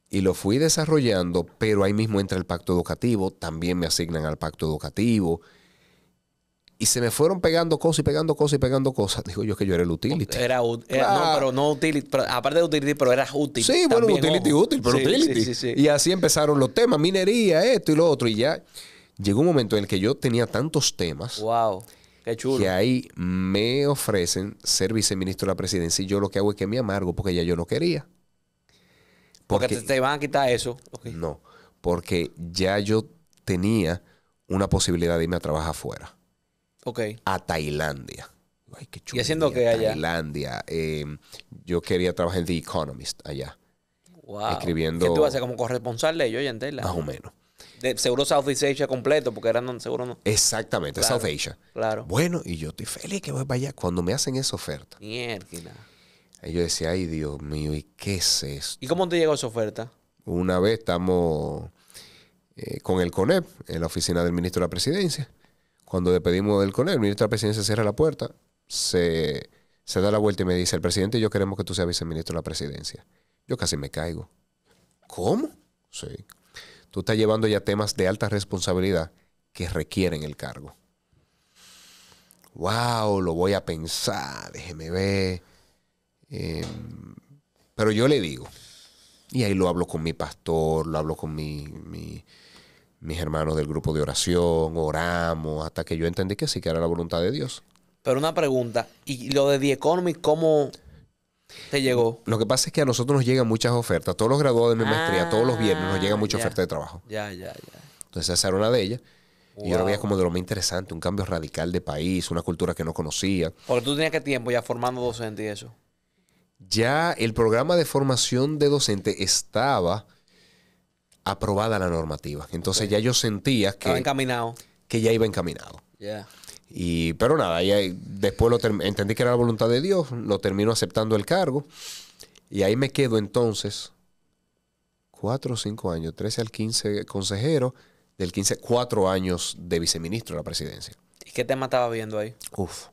Y lo fui desarrollando, pero ahí mismo entra el pacto educativo, también me asignan al pacto educativo. Y se me fueron pegando cosas y pegando cosas y pegando cosas. Digo yo que yo era el utility. Era, no, pero no utility. aparte de utility, pero era útil. Sí, bueno, utility, útil, pero utility. y así empezaron los temas, minería, esto y lo otro. Y ya llegó un momento en el que yo tenía tantos temas. Wow que ahí me ofrecen ser viceministro de la presidencia y yo lo que hago es que me amargo porque ya yo no quería. Porque, te, van a quitar eso. No, porque ya yo tenía una posibilidad de irme a trabajar afuera. Ok. A Tailandia. Ay, qué chulo. ¿Y haciendo qué allá? Tailandia. Em, yo quería trabajar en The Economist allá. Escribiendo. Que tú vas a ser como corresponsal de ellos en Tailandia? Más o menos de, seguro Southeast Asia completo, porque eran seguro no. Exactamente, South Asia. Claro. Bueno, y yo estoy feliz que voy para Cuando me hacen esa oferta. Mierda. Y yo decía, ay Dios mío, ¿y qué es esto? ¿Y cómo te llegó esa oferta? Una vez estamos eh, con el CONEP, en la oficina del ministro de la presidencia. Cuando le pedimos del CONEP, el ministro de la presidencia cierra la puerta, se, se da la vuelta y me dice, el presidente yo queremos que tú seas viceministro de la presidencia. Yo casi me caigo. ¿Cómo? Sí, tú estás llevando ya temas de alta responsabilidad que requieren el cargo. Wow, lo voy a pensar, déjeme ver. Em, pero yo le digo, y ahí lo hablo con mi pastor, lo hablo con mis hermanos del grupo de oración, oramos, hasta que yo entendí que sí que era la voluntad de Dios. Pero una pregunta, ¿y lo de The Economy cómo, te llegó. Lo que pasa es que a nosotros nos llegan muchas ofertas. Todos los graduados de mi maestría, todos los viernes nos llegan ah, muchas ofertas de trabajo. Ya, ya, ya. Entonces esa era una de ellas. Y yo lo veía como de lo más interesante, un cambio radical de país, una cultura que no conocía. Porque tú tenías que tiempo ya formando docente y eso. Ya el programa de formación de docente estaba aprobada la normativa. Entonces ya yo sentía que... encaminado. Que ya iba encaminado. Y, pero nada, y después lo entendí que era la voluntad de Dios, lo termino aceptando el cargo. Y ahí me quedo entonces cuatro o cinco años, 13 al 15 consejero, del 15, cuatro años de viceministro de la presidencia. ¿Y qué tema estaba viendo ahí? Uf.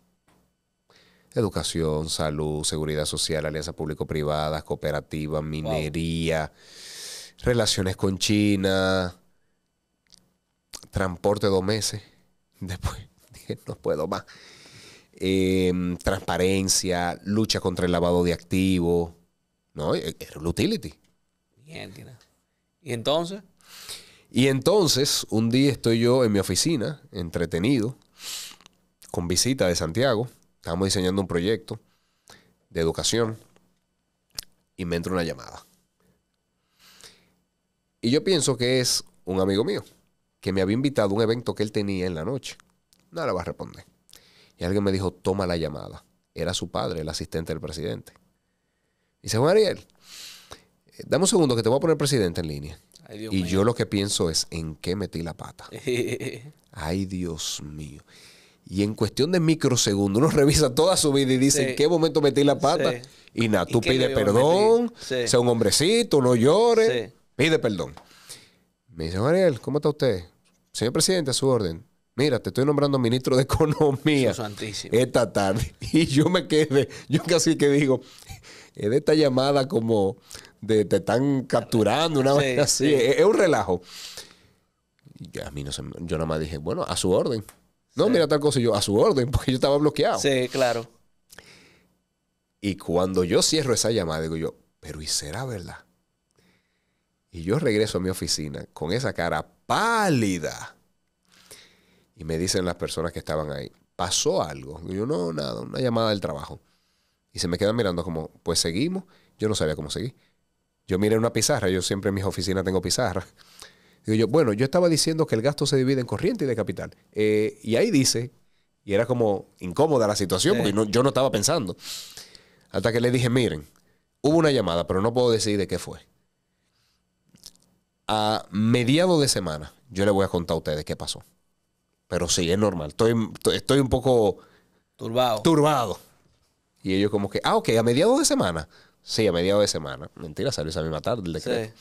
Educación, salud, seguridad social, alianza público privada cooperativa minería, relaciones con China, transporte dos meses [LAUGHS] después. [LAUGHS] no puedo más. Em, transparencia, lucha contra el lavado de activos. No, era un e, utility. ¿Y entonces? Y entonces, un día estoy yo en mi oficina, entretenido, con visita de Santiago. estamos diseñando un proyecto de educación y me entra una llamada. Y yo pienso que es un amigo mío que me había invitado a un evento que él tenía en la noche. No le va a responder. Y alguien me dijo, toma la llamada. Era su padre, el asistente del presidente. Y dice, Juan Ariel, eh, dame un segundo que te voy a poner presidente en línea. y yo lo que pienso es, ¿en qué metí la pata? [LAUGHS] Ay, Dios mío. Y en cuestión de microsegundos, uno [LAUGHS] revisa toda su vida y dice, ¿en qué momento metí la pata? Y nada, tú pides perdón, sea un hombrecito, no llores, pide perdón. Me dice, Ariel, ¿cómo está usted? Señor presidente, a su orden. Mira, te estoy nombrando ministro de Economía esta tarde. [LAUGHS] Y yo me quedé, yo casi que digo, es de esta llamada como de te están capturando, una vez así, es, un relajo. a mí no se, yo nada más dije, bueno, a su orden. No, mira tal cosa, yo, a su orden, [LAUGHS] porque yo estaba bloqueado. Sí, claro. Y cuando yo cierro esa llamada, digo yo, pero ¿y será verdad? Y yo regreso a mi oficina con esa cara pálida y me dicen las personas que estaban ahí, pasó algo. yo, no, nada, una llamada del trabajo. Y se me quedan mirando como, pues seguimos. Yo no sabía cómo seguir. Yo miré una pizarra, yo siempre en mis oficinas tengo pizarra. Digo yo, bueno, yo estaba diciendo que el gasto se divide en corriente y de capital. Eh, y ahí dice, y era como incómoda la situación, porque yo no estaba pensando. Hasta que le dije, miren, hubo una llamada, pero no puedo decir de qué fue. A mediados de semana, yo le voy a contar a ustedes qué pasó. Pero sí, es normal. Estoy, estoy un poco... Turbado. Turbado. Y ellos como que, ah, ok, a mediados de semana. Sí, a mediados de semana. Mentira, salió a misma tarde el decreto.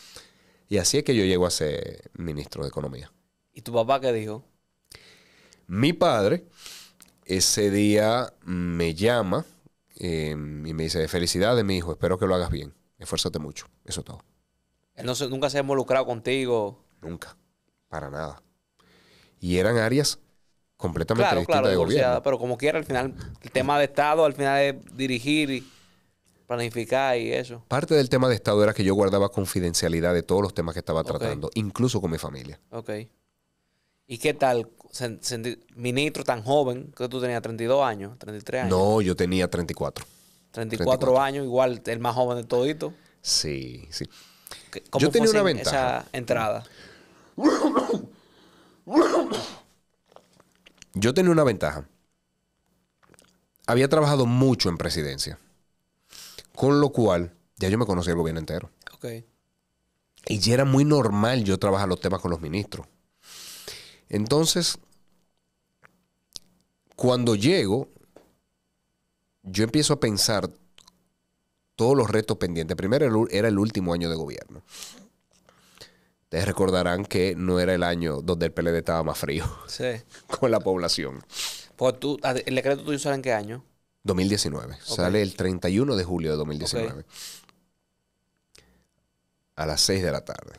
Y así es que yo llego a ser ministro de Economía. ¿Y tu papá qué dijo? Mi padre ese día me llama em, y me dice, felicidades, mi hijo, espero que lo hagas bien. Esfuérzate mucho. Eso es todo. no nunca se ha involucrado contigo. Nunca. Para nada. Y eran áreas completamente claro, distinta claro, de gobierno. Pero como quiera, al final, el tema de Estado, al final es dirigir y planificar y eso. Parte del tema de Estado era que yo guardaba confidencialidad de todos los temas que estaba tratando, incluso con mi familia. Ok. ¿Y qué tal, ministro tan joven, que tú tenías 32 años, 33 años? No, yo tenía 34. 34, años, igual el más joven de todito. Sí, sí. yo tenía una ventaja. Esa entrada. [COUGHS] [COUGHS] Yo tenía una ventaja. Había trabajado mucho en presidencia. Con lo cual, ya yo me conocía el gobierno entero. Y ya era muy normal yo trabajar los temas con los ministros. Entonces, cuando llego, yo empiezo a pensar todos los retos pendientes. Primero era el último año de gobierno. Ustedes recordarán que no era el año donde el PLD estaba más frío [LAUGHS] con la población. Pues tú, ¿El decreto tuyo sale en qué año? 2019. Sale el 31 de julio de 2019. A las 6 de la tarde.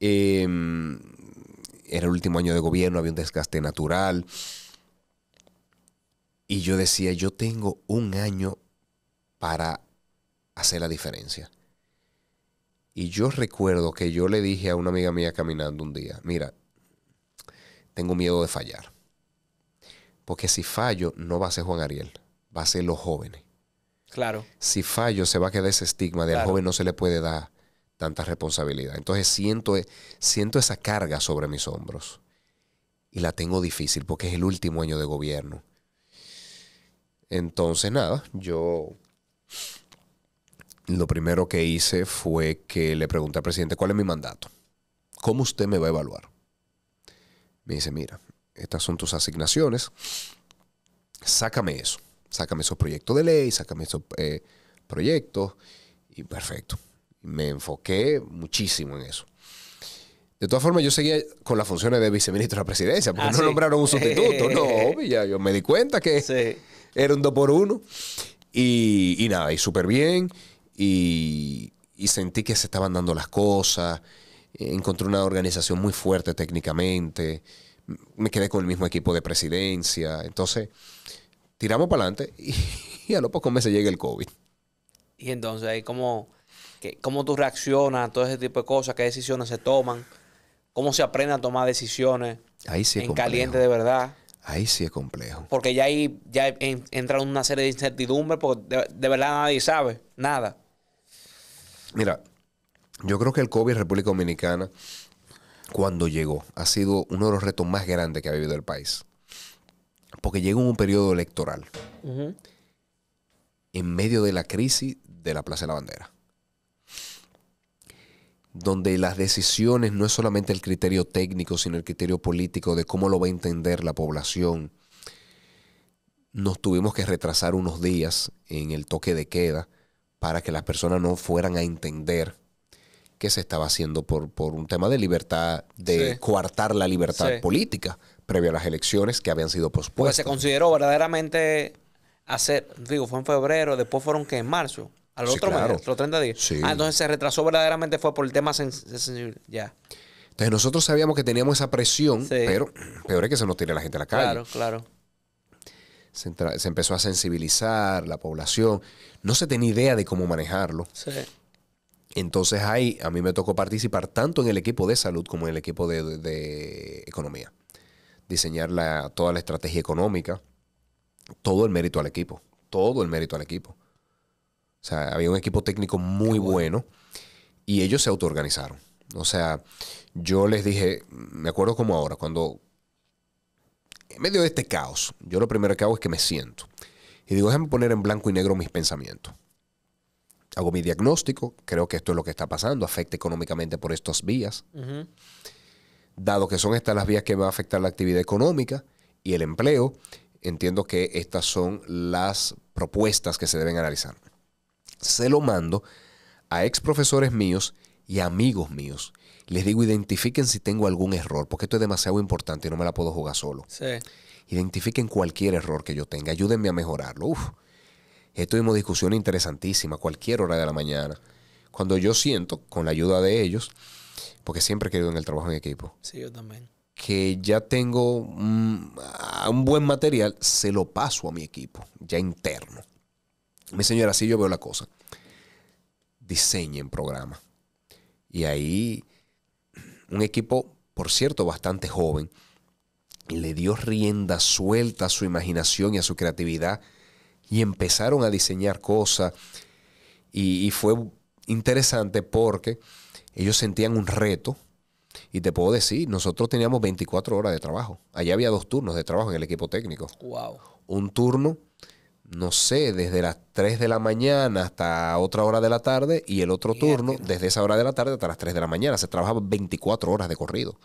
Em, era el último año de gobierno, había un desgaste natural. Y yo decía, yo tengo un año para hacer la diferencia. Y yo recuerdo que yo le dije a una amiga mía caminando un día, mira, tengo miedo de fallar. Porque si fallo, no va a ser Juan Ariel, va a ser los jóvenes. Claro. Si fallo, se va a quedar ese estigma de al joven no se le puede dar tanta responsabilidad. Entonces siento, e, siento esa carga sobre mis hombros. Y la tengo difícil porque es el último año de gobierno. Entonces, nada, yo lo primero que hice fue que le pregunté al presidente, ¿cuál es mi mandato? ¿Cómo usted me va a evaluar? Me dice, mira, estas son tus asignaciones, sácame eso, sácame esos proyectos de ley, sácame esos eh, proyectos, y perfecto. Me enfoqué muchísimo en eso. De todas formas, yo seguía con las funciones de viceministro de la presidencia, porque ah, no nombraron un sustituto. no, [LAUGHS] ya yo me di cuenta que era un dos por uno. Y, y nada, y súper bien y, sentí que se estaban dando las cosas, encontré una organización muy fuerte técnicamente, me quedé con el mismo equipo de presidencia, entonces tiramos para adelante y, [LAUGHS] a los pocos meses llega el COVID. Y entonces, ¿cómo, ¿cómo tú reaccionas a todo ese tipo de cosas? ¿Qué decisiones se toman? ¿Cómo se aprende a tomar decisiones ahí sí en caliente de verdad? Ahí sí es complejo. Porque ya ahí ya entra una serie de incertidumbres porque de verdad nadie sabe nada. Mira, yo creo que el COVID en República Dominicana, cuando llegó, ha sido uno de los retos más grandes que ha vivido el país. Porque llegó en un periodo electoral. En medio de la crisis de la Plaza de la Bandera. Donde las decisiones no es solamente el criterio técnico, sino el criterio político de cómo lo va a entender la población. Nos tuvimos que retrasar unos días en el toque de queda para que las personas no fueran a entender que se estaba haciendo por, un tema de libertad, de coartar la libertad política previo a las elecciones que habían sido pospuestas. Porque se consideró verdaderamente hacer, digo, fue en febrero, después fueron que en marzo, al otro mes, los 30 días. Ah, entonces se retrasó verdaderamente, fue por el tema sensible. Ya. Entonces nosotros sabíamos que teníamos esa presión, pero peor es que se nos tire la gente a la calle. Claro, claro se, empezó a sensibilizar la población. No se tenía idea de cómo manejarlo. Entonces ahí a mí me tocó participar tanto en el equipo de salud como en el equipo de, economía. Diseñar la, toda la estrategia económica, todo el mérito al equipo, todo el mérito al equipo. O sea, había un equipo técnico muy bueno. bueno y ellos se autoorganizaron. O sea, yo les dije, me acuerdo como ahora, cuando en medio de este caos, yo lo primero que hago es que me siento. Y digo, déjame poner en blanco y negro mis pensamientos. Hago mi diagnóstico, creo que esto es lo que está pasando, afecta económicamente por estas vías. Dado que son estas las vías que van a afectar la actividad económica y el empleo, entiendo que estas son las propuestas que se deben analizar. Se lo mando a ex profesores míos y amigos míos les digo, identifiquen si tengo algún error, porque esto es demasiado importante y no me la puedo jugar solo. Sí. Identifiquen cualquier error que yo tenga, ayúdenme a mejorarlo. Uf, tuvimos interesantísima interesantísimas, cualquier hora de la mañana. Cuando yo siento, con la ayuda de ellos, porque siempre he querido en el trabajo en equipo. Sí, yo también. Que ya tengo mm, un, buen material, se lo paso a mi equipo, ya interno. Mi señora, así yo veo la cosa. Diseñen programa. Y ahí un equipo, por cierto, bastante joven, le dio rienda suelta a su imaginación y a su creatividad y empezaron a diseñar cosas y, fue interesante porque ellos sentían un reto y te puedo decir, nosotros teníamos 24 horas de trabajo. Allá había dos turnos de trabajo en el equipo técnico. Wow. Un turno no sé, desde las 3 de la mañana hasta otra hora de la tarde y el otro turno desde esa hora de la tarde hasta las 3 de la mañana. Se trabajaba 24 horas de corrido.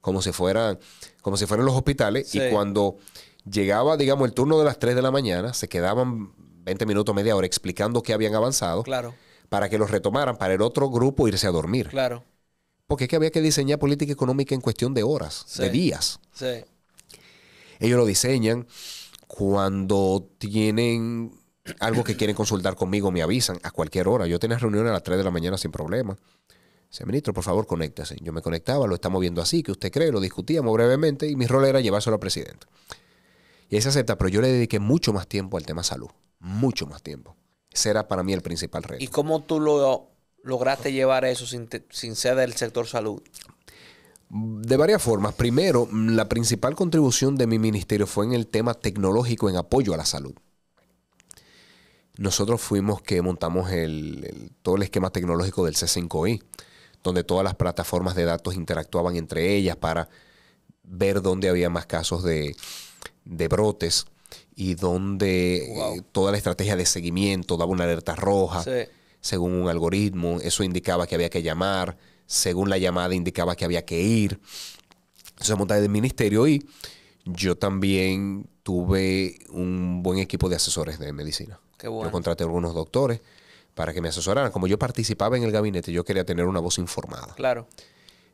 Como si fueran, como si fueran los hospitales. Y cuando llegaba, digamos, el turno de las 3 de la mañana, se quedaban 20 minutos, media hora explicando qué habían avanzado. Claro. Para que los retomaran para el otro grupo irse a dormir. Claro. Porque es que había que diseñar política económica en cuestión de horas, de días. Sí. Ellos lo diseñan cuando tienen algo que quieren consultar conmigo, me avisan a cualquier hora. Yo tenía reunión a las 3 de la mañana sin problema. Dice, ministro, por favor, conéctese. Yo me conectaba, lo estamos viendo así, que usted cree, lo discutíamos brevemente y mi rol era llevárselo la presidente. Y él se acepta, pero yo le dediqué mucho más tiempo al tema salud, mucho más tiempo. Ese era para mí el principal reto. ¿Y cómo tú lo lograste llevar eso sin, sin ser del sector salud? De varias formas. Primero, la principal contribución de mi ministerio fue en el tema tecnológico en apoyo a la salud. Nosotros fuimos que montamos el, todo el esquema tecnológico del C5I, donde todas las plataformas de datos interactuaban entre ellas para ver dónde había más casos de, brotes y donde eh, toda la estrategia de seguimiento daba una alerta roja según un algoritmo. Eso indicaba que había que llamar según la llamada indicaba que había que ir. Se monta del ministerio y yo también tuve un buen equipo de asesores de medicina. Qué bueno. Yo contraté a algunos doctores para que me asesoraran. Como yo participaba en el gabinete, yo quería tener una voz informada. Claro.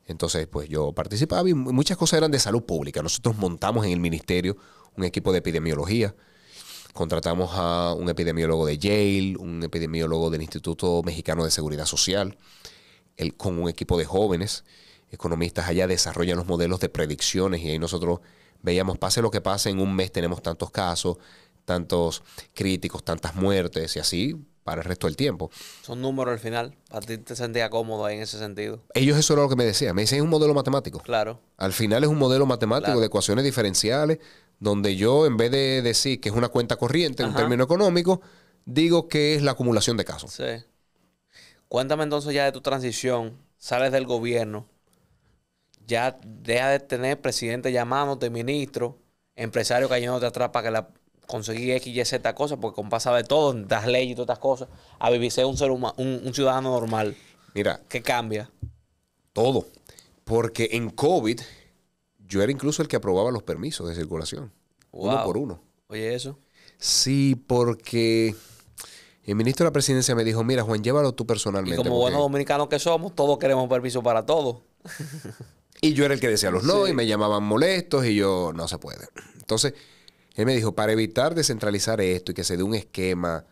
Entonces, pues yo participaba y muchas cosas eran de salud pública. Nosotros montamos en el ministerio un equipo de epidemiología. Contratamos a un epidemiólogo de Yale, un epidemiólogo del Instituto Mexicano de Seguridad Social con un equipo de jóvenes economistas allá, desarrollan los modelos de predicciones y ahí nosotros veíamos, pase lo que pase, en un mes tenemos tantos casos, tantos críticos, tantas muertes y así para el resto del tiempo. Son números al final. A ti te sentías cómodo ahí en ese sentido. Ellos eso era lo que me decían. Me dicen es un modelo matemático. Claro. Al final es un modelo matemático de ecuaciones diferenciales, donde yo, en vez de decir que es una cuenta corriente en un término económico, digo que es la acumulación de casos. Sí. Cuéntame entonces ya de tu transición, sales del gobierno, ya deja de tener presidente llamándote, ministro, empresario cayéndote atrás para que la conseguí X, Y, Z cosas, porque con pasaba de todo, das leyes y todas estas cosas, a vivirse un ser un, ciudadano normal. Mira. ¿Qué cambia? Todo. Porque en COVID, yo era incluso el que aprobaba los permisos de circulación. Uno por uno. Oye, eso. Sí, porque el ministro de la presidencia me dijo, mira Juan, llévalo tú personalmente. Y como buenos dominicanos que somos, todos queremos permiso para todos. y yo era el que decía los no y me llamaban molestos y yo no se puede. Entonces, él me dijo, para evitar descentralizar esto y que se dé un esquema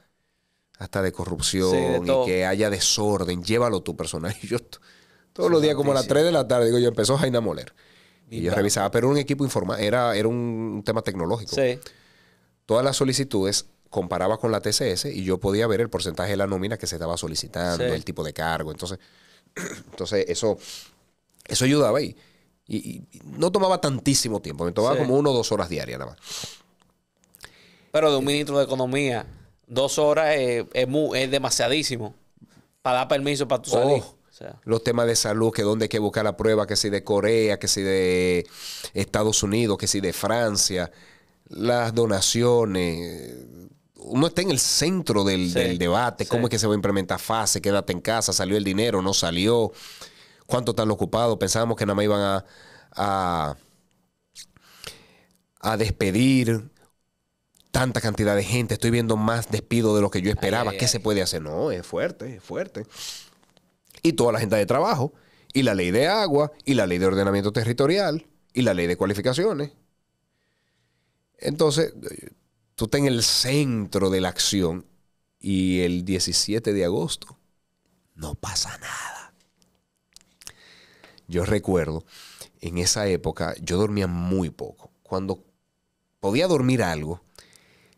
hasta de corrupción y que haya desorden, llévalo tú personal. [LAUGHS] Y yo todos los días, como a las 3 de la tarde, digo, yo empezó Jaina Moler. Y, yo revisaba, pero un equipo informal, era, era un tema tecnológico. Sí. Todas las solicitudes comparaba con la TCS y yo podía ver el porcentaje de la nómina que se estaba solicitando, el tipo de cargo. Entonces, [CLEARS THROAT] entonces eso, eso ayudaba ahí. Y, no tomaba tantísimo tiempo, me tomaba como uno o dos horas diarias nada más. Pero de un ministro de Economía, dos horas es, es, demasiadísimo para dar permiso para tu oh, Los temas de salud, que dónde hay que buscar la prueba, que si de Corea, que si de Estados Unidos, que si de Francia, las donaciones, uno está en el centro del, debate, cómo es que se va a implementar fase, quédate en casa, salió el dinero, no salió, cuánto están ocupados, pensábamos que nada más iban a, a, despedir tanta cantidad de gente, estoy viendo más despido de lo que yo esperaba, ¿qué se puede hacer? No, es fuerte, es fuerte. Y toda la gente de trabajo, y la ley de agua, y la ley de ordenamiento territorial, y la ley de cualificaciones. Entonces, tú estás en el centro de la acción y el 17 de agosto no pasa nada. Yo recuerdo, en esa época yo dormía muy poco. Cuando podía dormir algo,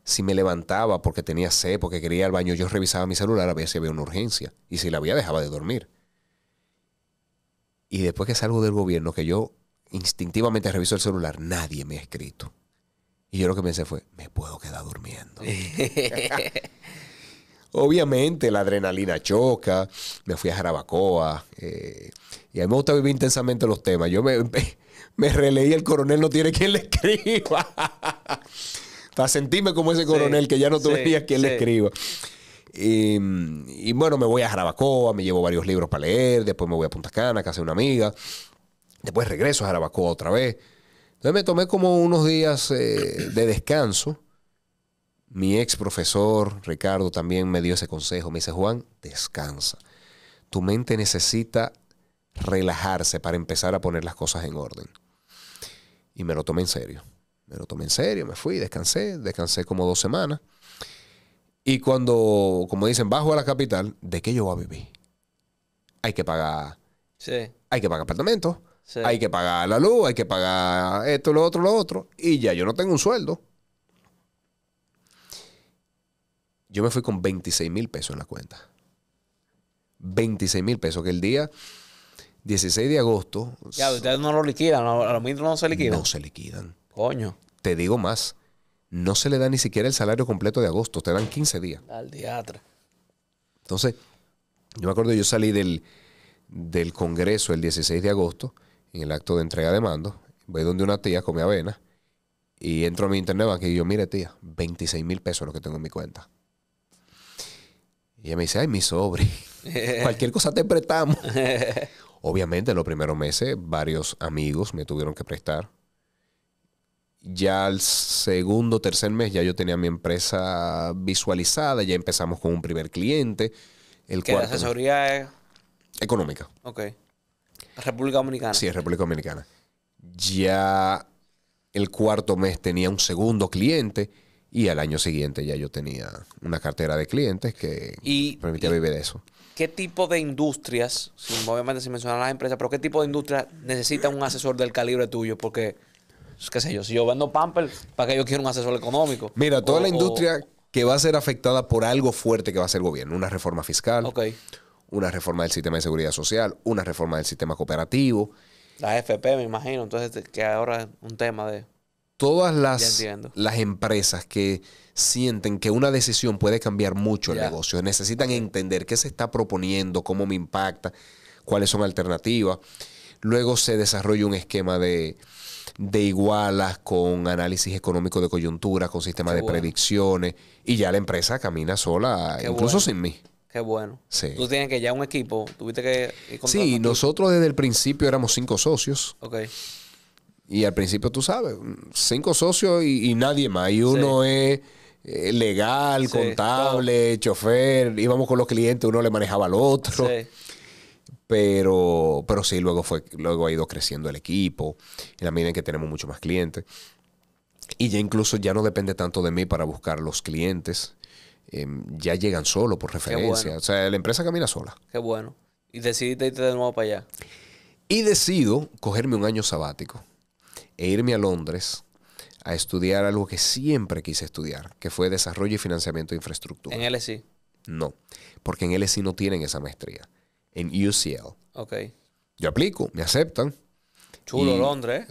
si me levantaba porque tenía sed, porque quería ir al baño, yo revisaba mi celular a ver si había una urgencia. Y si la había, dejaba de dormir. Y después que salgo del gobierno, que yo instintivamente reviso el celular, nadie me ha escrito. Y yo lo que pensé fue, me puedo quedar durmiendo. [LAUGHS] Obviamente la adrenalina choca, me fui a Jarabacoa eh, y a mí me gusta vivir intensamente los temas. Yo me, releí, el coronel no tiene quien le escriba. [LAUGHS] Para sentirme como ese coronel que ya no tuve quien le escriba. Y, y, bueno, me voy a Jarabacoa, me llevo varios libros para leer, después me voy a Punta Cana, casa de una amiga, después regreso a Jarabacoa otra vez. Entonces me tomé como unos días eh, de descanso. Mi ex profesor, Ricardo, también me dio ese consejo. Me dice, Juan, descansa. Tu mente necesita relajarse para empezar a poner las cosas en orden. Y me lo tomé en serio. Me lo tomé en serio, me fui, descansé, descansé como dos semanas. Y cuando, como dicen, bajo a la capital, ¿de qué yo voy a vivir? Hay que pagar. Sí. Hay que pagar apartamentos hay que pagar la luz, hay que pagar esto, lo otro, lo otro. Y ya yo no tengo un sueldo. Yo me fui con 26 mil pesos en la cuenta. 26 mil pesos, que el día 16 de agosto. Ya, ustedes no lo liquidan, a los no se liquidan. No se liquidan. Coño. Te digo más, no se le da ni siquiera el salario completo de agosto, te dan 15 días. Al diatra. Entonces, yo me acuerdo, yo salí del, del Congreso el 16 de agosto en el acto de entrega de mando, voy donde una tía come avena y entro a mi internet banking y yo, mire tía, 26 mil pesos es lo que tengo en mi cuenta. Y ella me dice, ay, mi sobre. [LAUGHS] Cualquier cosa te prestamos. [LAUGHS] Obviamente, en los primeros meses, varios amigos me tuvieron que prestar. Ya al segundo, tercer mes, ya yo tenía mi empresa visualizada, ya empezamos con un primer cliente. El ¿Qué cuarto, asesoría económica? Ok. República Dominicana. Sí, República Dominicana. Ya el cuarto mes tenía un segundo cliente y al año siguiente ya yo tenía una cartera de clientes que permitía vivir de eso. ¿Qué tipo de industrias, obviamente sin mencionar las empresas, pero qué tipo de industrias necesita un asesor del calibre tuyo? Porque, qué sé yo, si yo vendo Pamper, ¿para qué yo quiero un asesor económico? Mira, toda la industria que va a ser afectada por algo fuerte que va a ser el gobierno, una reforma fiscal. Okay una reforma del sistema de seguridad social, una reforma del sistema cooperativo. La FP, me imagino, entonces que ahora es un tema de... Todas las, las empresas que sienten que una decisión puede cambiar mucho el negocio, necesitan entender qué se está proponiendo, cómo me impacta, cuáles son alternativas. Luego se desarrolla un esquema de, igualas, con análisis económico de coyuntura, con sistema de predicciones, y ya la empresa camina sola, incluso sin mí. Qué bueno. Tú tienes que ya un equipo, tuviste que... sí, nosotros desde el principio éramos cinco socios. Ok. Y al principio, tú sabes, cinco socios y, nadie más. Y uno es eh, legal, contable, chofer. Íbamos con los clientes, uno le manejaba al otro. Pero, pero sí, luego, fue, luego ha ido creciendo el equipo, en la medida en que tenemos mucho más clientes. Y ya incluso ya no depende tanto de mí para buscar los clientes. Em, ya llegan solo por referencia. O sea, la empresa camina sola. Qué bueno. Y decidiste irte de nuevo para allá. Y decido cogerme un año sabático e irme a Londres a estudiar algo que siempre quise estudiar, que fue desarrollo y financiamiento de infraestructura. ¿En LSI? No, porque en LSI no tienen esa maestría. En UCL. Ok. Yo aplico, me aceptan. Chulo Londres. ¿eh?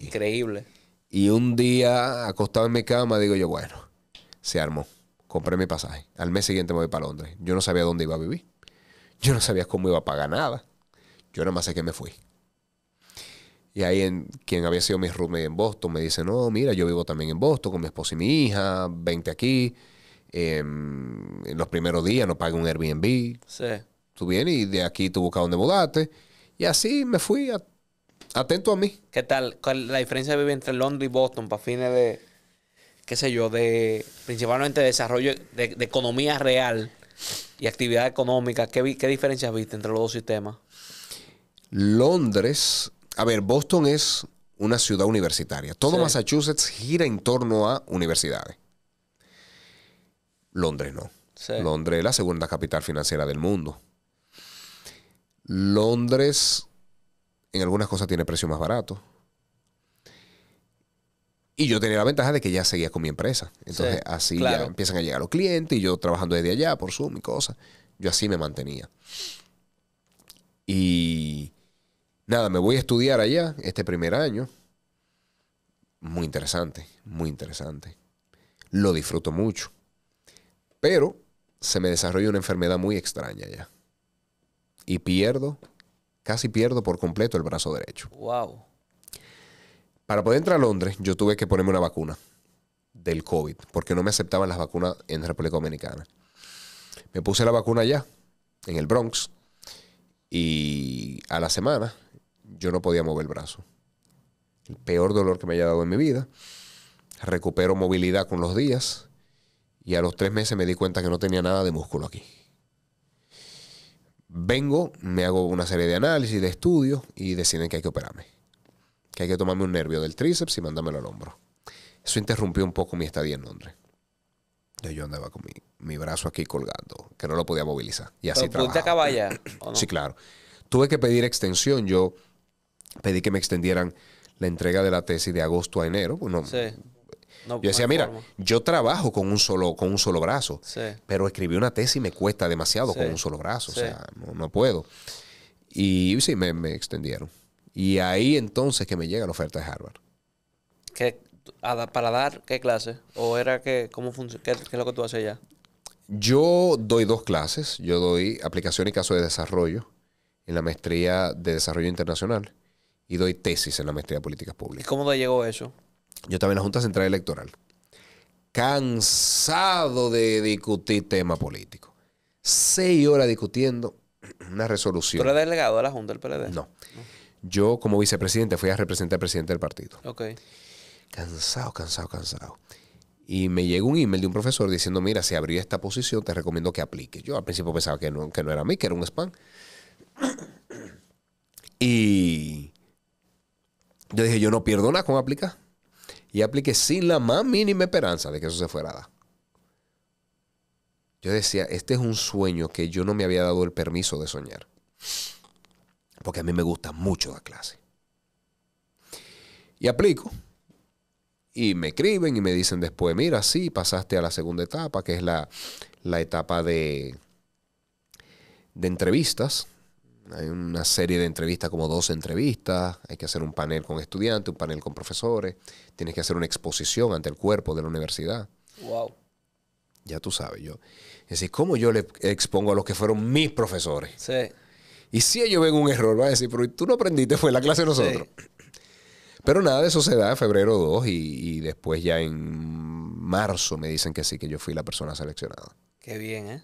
Sí. Increíble. Y un día, acostado en mi cama, digo yo, bueno, se armó compré mi pasaje. Al mes siguiente me voy para Londres. Yo no sabía dónde iba a vivir. Yo no sabía cómo iba a pagar nada. Yo nada más sé que me fui. Y ahí quien había sido mi roommate en Boston me dice, no, mira, yo vivo también en Boston con mi esposa y mi hija, vente aquí. Em, en los primeros días no pagué un Airbnb. Sí. Tú vienes y de aquí tú buscas dónde mudarte. Y así me fui atento a mí. ¿Qué tal? ¿Cuál la diferencia de vivir entre Londres y Boston para fines de qué sé yo, de principalmente desarrollo de, economía real y actividad económica, ¿qué, diferencias viste entre los dos sistemas? Londres, a ver, Boston es una ciudad universitaria. Todo Massachusetts gira en torno a universidades. Londres no. Londres es la segunda capital financiera del mundo. Londres en algunas cosas tiene precio más barato. Y yo tenía la ventaja de que ya seguía con mi empresa. Entonces así ya empiezan a llegar los clientes y yo trabajando desde allá por Zoom y cosas. Yo así me mantenía. Y nada, me voy a estudiar allá este primer año. Muy interesante, muy interesante. Lo disfruto mucho. Pero se me desarrolla una enfermedad muy extraña ya. Y pierdo, casi pierdo por completo el brazo derecho. ¡Wow! Para poder entrar a Londres, yo tuve que ponerme una vacuna del COVID, porque no me aceptaban las vacunas en República Dominicana. Me puse la vacuna allá, en el Bronx, y a la semana yo no podía mover el brazo. El peor dolor que me haya dado en mi vida. Recupero movilidad con los días y a los tres meses me di cuenta que no tenía nada de músculo aquí. Vengo, me hago una serie de análisis, de estudios y deciden que hay que operarme hay que tomarme un nervio del tríceps y mandármelo al hombro. Eso interrumpió un poco mi estadía en Londres. yo andaba con mi, brazo aquí colgando, que no lo podía movilizar. Y así ¿Pero trabajaba. [CLEARS THROAT] Sí, claro. Tuve que pedir extensión. Yo pedí que me extendieran la entrega de la tesis de agosto a enero. Pues yo decía, mira, yo trabajo con un solo, con un solo brazo, pero escribir una tesis me cuesta demasiado con un solo brazo, o sea, no, no puedo. Y sí, me extendieron. Y ahí entonces que me llega la oferta de Harvard. ¿Qué, ¿Para dar qué clase? ¿O era que, cómo Qué, es lo que tú haces ya? Yo doy dos clases. Yo doy aplicación y caso de desarrollo en la maestría de desarrollo internacional y doy tesis en la maestría de políticas públicas. ¿Y cómo te llegó eso? Yo estaba en la Junta Central Electoral. Cansado de discutir tema político. Seis horas discutiendo [CLEARS THROAT] una resolución. ¿Tú eres delegado de la Junta del PLD? no. Yo, como vicepresidente, fui a representar al presidente del partido. Ok. Cansado, cansado, cansado. Y me llegó un email de un profesor diciendo, mira, si abrió esta posición, te recomiendo que aplique. Yo al principio pensaba que no, era mí, que era un spam. [CLEARS THROAT] Y yo dije, yo no pierdo nada con aplicar. Y apliqué sin la más mínima esperanza de que eso se fuera a dar. Yo decía, este es un sueño que yo no me había dado el permiso de soñar porque a mí me gusta mucho la clase. Y aplico. Y me escriben y me dicen después, mira, sí, pasaste a la segunda etapa, que es la, etapa de, de entrevistas. Hay una serie de entrevistas, como dos entrevistas. Hay que hacer un panel con estudiantes, un panel con profesores. Tienes que hacer una exposición ante el cuerpo de la universidad. Wow. Ya tú sabes, yo. Es decir, ¿cómo yo le expongo a los que fueron mis profesores? Sí. Y si ellos ven un error, van a decir, pero tú no aprendiste, fue la clase de nosotros. Pero nada, de eso se da en febrero 2 y, después ya en marzo me dicen que sí, que yo fui la persona seleccionada. Qué bien, ¿eh?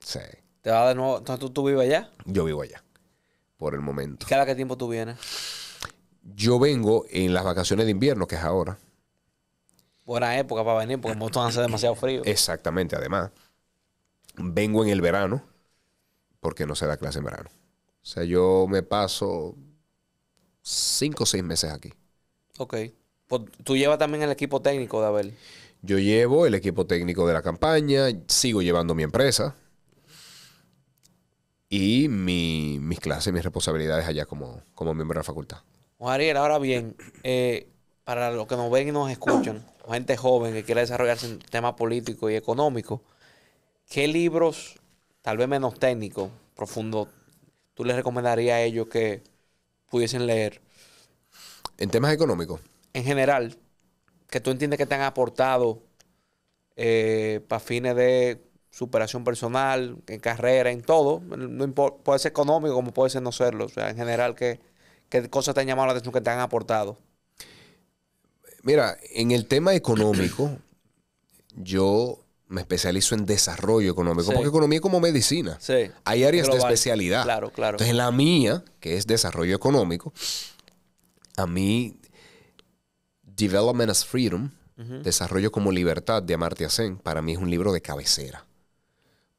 Sí. ¿Te de nuevo? ¿Entonces tú, tú vives allá? Yo vivo allá, por el momento. cada qué tiempo tú vienes? Yo vengo en las vacaciones de invierno, que es ahora. Buena época para venir, porque en Boston hace demasiado frío. Exactamente, además. Vengo en el verano, porque no se da clase en verano. O sea, yo me paso cinco o seis meses aquí. Ok. Pues, ¿Tú llevas también el equipo técnico de Abel? Yo llevo el equipo técnico de la campaña, sigo llevando mi empresa y mis clases, mis responsabilidades allá como, como miembro de la facultad. Juan Ariel, ahora bien, eh, para los que nos ven y nos escuchan, gente joven que quiere desarrollarse en temas políticos y económicos, ¿qué libros, tal vez menos técnicos, profundos, tú les recomendarías a ellos que pudiesen leer? En temas económicos. En general, que tú entiendes que te han aportado eh, para fines de superación personal, en carrera, en todo. No importa, puede ser económico como puede ser no serlo. O sea, en general, que qué cosas te han llamado la atención que te han aportado? Mira, en el tema económico, yo me especializo en desarrollo económico, porque economía es como medicina. Hay áreas de especialidad. Claro, claro. Entonces, la mía, que es desarrollo económico, a mí, Development as Freedom, Desarrollo como Libertad de Amartya Sen, para mí es un libro de cabecera.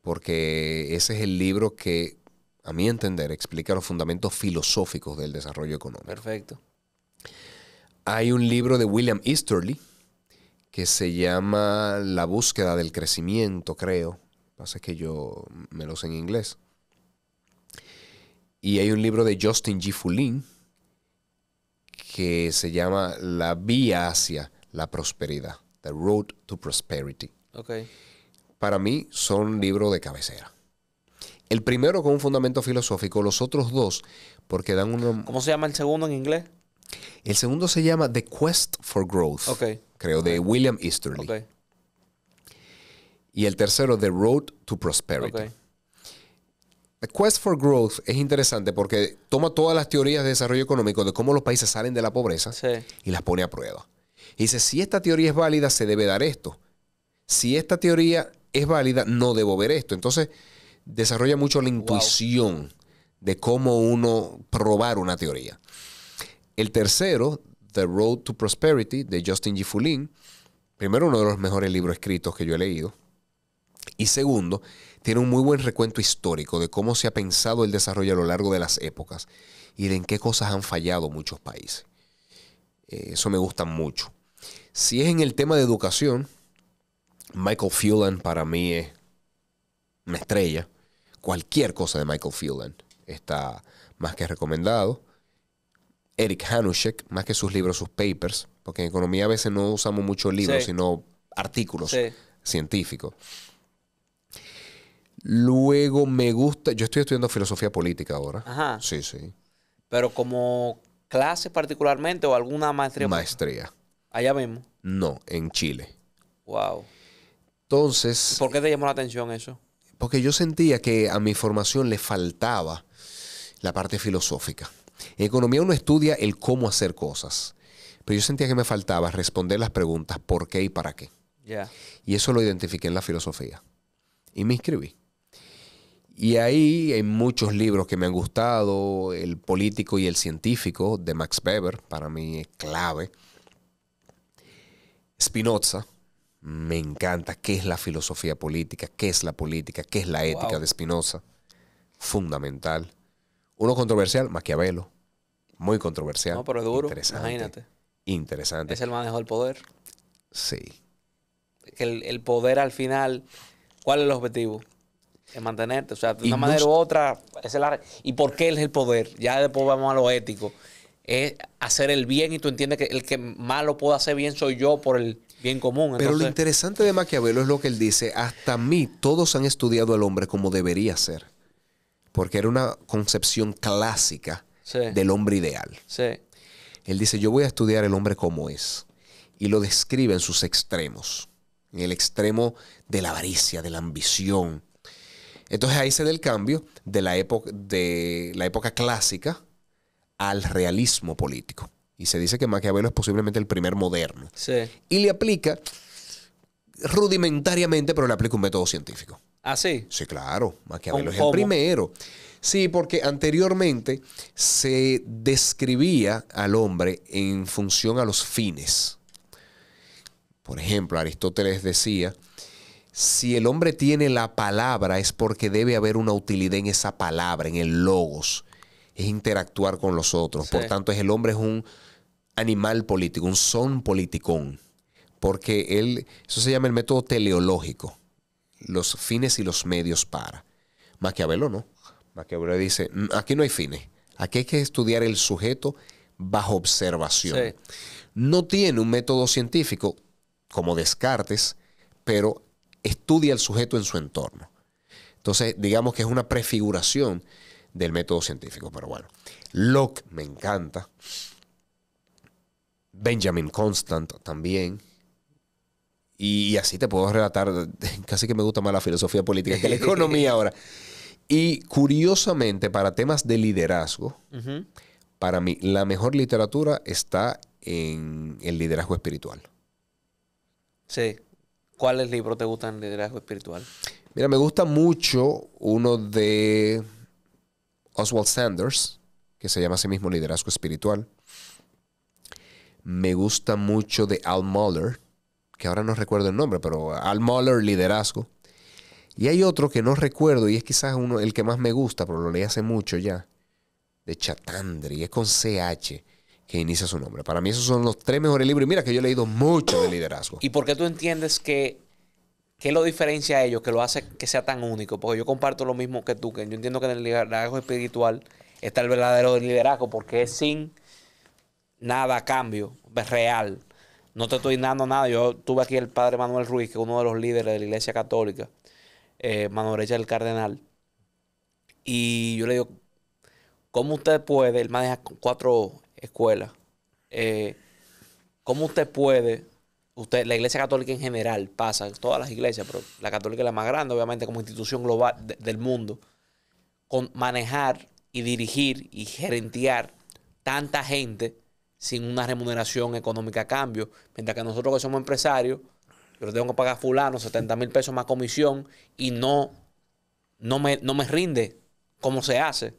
Porque ese es el libro que, a mi entender, explica los fundamentos filosóficos del desarrollo económico. Perfecto. Hay un libro de William Easterly, que se llama La búsqueda del crecimiento, creo. Pasa que yo me lo sé en inglés. Y hay un libro de Justin G. Fulin que se llama La vía hacia la prosperidad, The Road to Prosperity. Okay. Para mí son libros de cabecera. El primero con un fundamento filosófico, los otros dos porque dan uno ¿Cómo se llama el segundo en inglés? El segundo se llama The Quest for Growth. Okay creo, de William Easterly. Y el tercero, The Road to Prosperity. The Quest for Growth es interesante porque toma todas las teorías de desarrollo económico de cómo los países salen de la pobreza y las pone a prueba. Y dice, si esta teoría es válida, se debe dar esto. Si esta teoría es válida, no debo ver esto. Entonces, desarrolla mucho la intuición de cómo uno probar una teoría. El tercero, The Road to Prosperity de Justin G. Fulin. Primero, uno de los mejores libros escritos que yo he leído. Y segundo, tiene un muy buen recuento histórico de cómo se ha pensado el desarrollo a lo largo de las épocas y de en qué cosas han fallado muchos países. Eh, eso me gusta mucho. Si es en el tema de educación, Michael Fulan para mí es una estrella. Cualquier cosa de Michael Fulan está más que recomendado. Eric Hanushek, más que sus libros, sus papers, porque en economía a veces no usamos mucho libros, sino artículos científicos. Luego me gusta, yo estoy estudiando filosofía política ahora. Ajá. Sí, sí. Pero como clase particularmente o alguna maestría. Maestría. Allá mismo. No, en Chile. Wow. Entonces. ¿Por qué te llamó la atención eso? Porque yo sentía que a mi formación le faltaba la parte filosófica. En economía uno estudia el cómo hacer cosas, pero yo sentía que me faltaba responder las preguntas por qué y para qué. Y eso lo identifiqué en la filosofía. Y me inscribí. Y ahí hay muchos libros que me han gustado, El político y el científico de Max Weber, para mí es clave. Spinoza, me encanta qué es la filosofía política, qué es la política, qué es la ética de Spinoza, fundamental. Uno controversial, Maquiavelo. Muy controversial. No, pero es duro. Interesante. Imagínate. Interesante. Es el manejo del poder. Sí. El, el poder al final, ¿cuál es el objetivo? Es mantenerte. O sea, de una manera u otra, es el, ¿y por qué es el poder? Ya después vamos a lo ético. Es hacer el bien y tú entiendes que el que malo puedo hacer bien soy yo por el bien común. Pero lo interesante de Maquiavelo es lo que él dice, hasta mí todos han estudiado al hombre como debería ser, porque era una concepción clásica del hombre ideal. Él dice, yo voy a estudiar el hombre como es. Y lo describe en sus extremos, en el extremo de la avaricia, de la ambición. Entonces ahí se da el cambio de la época, de la época clásica al realismo político. Y se dice que Maquiavelo es posiblemente el primer moderno. Y le aplica rudimentariamente, pero le aplica un método científico. ¿Ah, sí? Sí, claro. Maquiavelo es el primero. Sí, porque anteriormente se describía al hombre en función a los fines. Por ejemplo, Aristóteles decía, si el hombre tiene la palabra es porque debe haber una utilidad en esa palabra, en el logos, es interactuar con los otros. Por tanto, el hombre es un animal político, un son politicón, porque él, eso se llama el método teleológico los fines y los medios para. Maquiavelo no. Maquiavelo dice, aquí no hay fines, aquí hay que estudiar el sujeto bajo observación. No tiene un método científico como Descartes, pero estudia el sujeto en su entorno. Entonces, digamos que es una prefiguración del método científico, pero bueno. Locke me encanta. Benjamin Constant también, y, así te puedo relatar, [LAUGHS] casi que me gusta más la filosofía política que la [LAUGHS] economía ahora. Y curiosamente, para temas de liderazgo, para mí la mejor literatura está en el liderazgo espiritual. Sí. ¿Cuáles libros te gustan en liderazgo espiritual? Mira, me gusta mucho uno de Oswald Sanders, que se llama a sí mismo Liderazgo Espiritual. Me gusta mucho de Al Muller, que ahora no recuerdo el nombre, pero Al Muller, liderazgo. Y hay otro que no recuerdo y es quizás uno, el que más me gusta, pero lo leí hace mucho ya, de Chatandri, es con CH que inicia su nombre. Para mí esos son los tres mejores libros. Y mira que yo he leído mucho de liderazgo. ¿Y por qué tú entiendes que, qué lo diferencia a ellos, que lo hace que sea tan único? Porque yo comparto lo mismo que tú, que yo entiendo que en el liderazgo espiritual está el verdadero liderazgo, porque es sin nada a cambio, es real. No te estoy dando nada. Yo tuve aquí el padre Manuel Ruiz, que es uno de los líderes de la Iglesia Católica, eh, mano derecha del cardenal. Y yo le digo, ¿cómo usted puede? Él maneja cuatro escuelas. Eh, ¿Cómo usted puede? Usted, la iglesia católica en general pasa, todas las iglesias, pero la católica es la más grande, obviamente, como institución global del mundo, con manejar y dirigir y gerentear tanta gente sin una remuneración económica a cambio. Mientras que nosotros que somos empresarios, yo tengo que pagar fulano 70 mil pesos más comisión y no, no, me, no me rinde como se hace.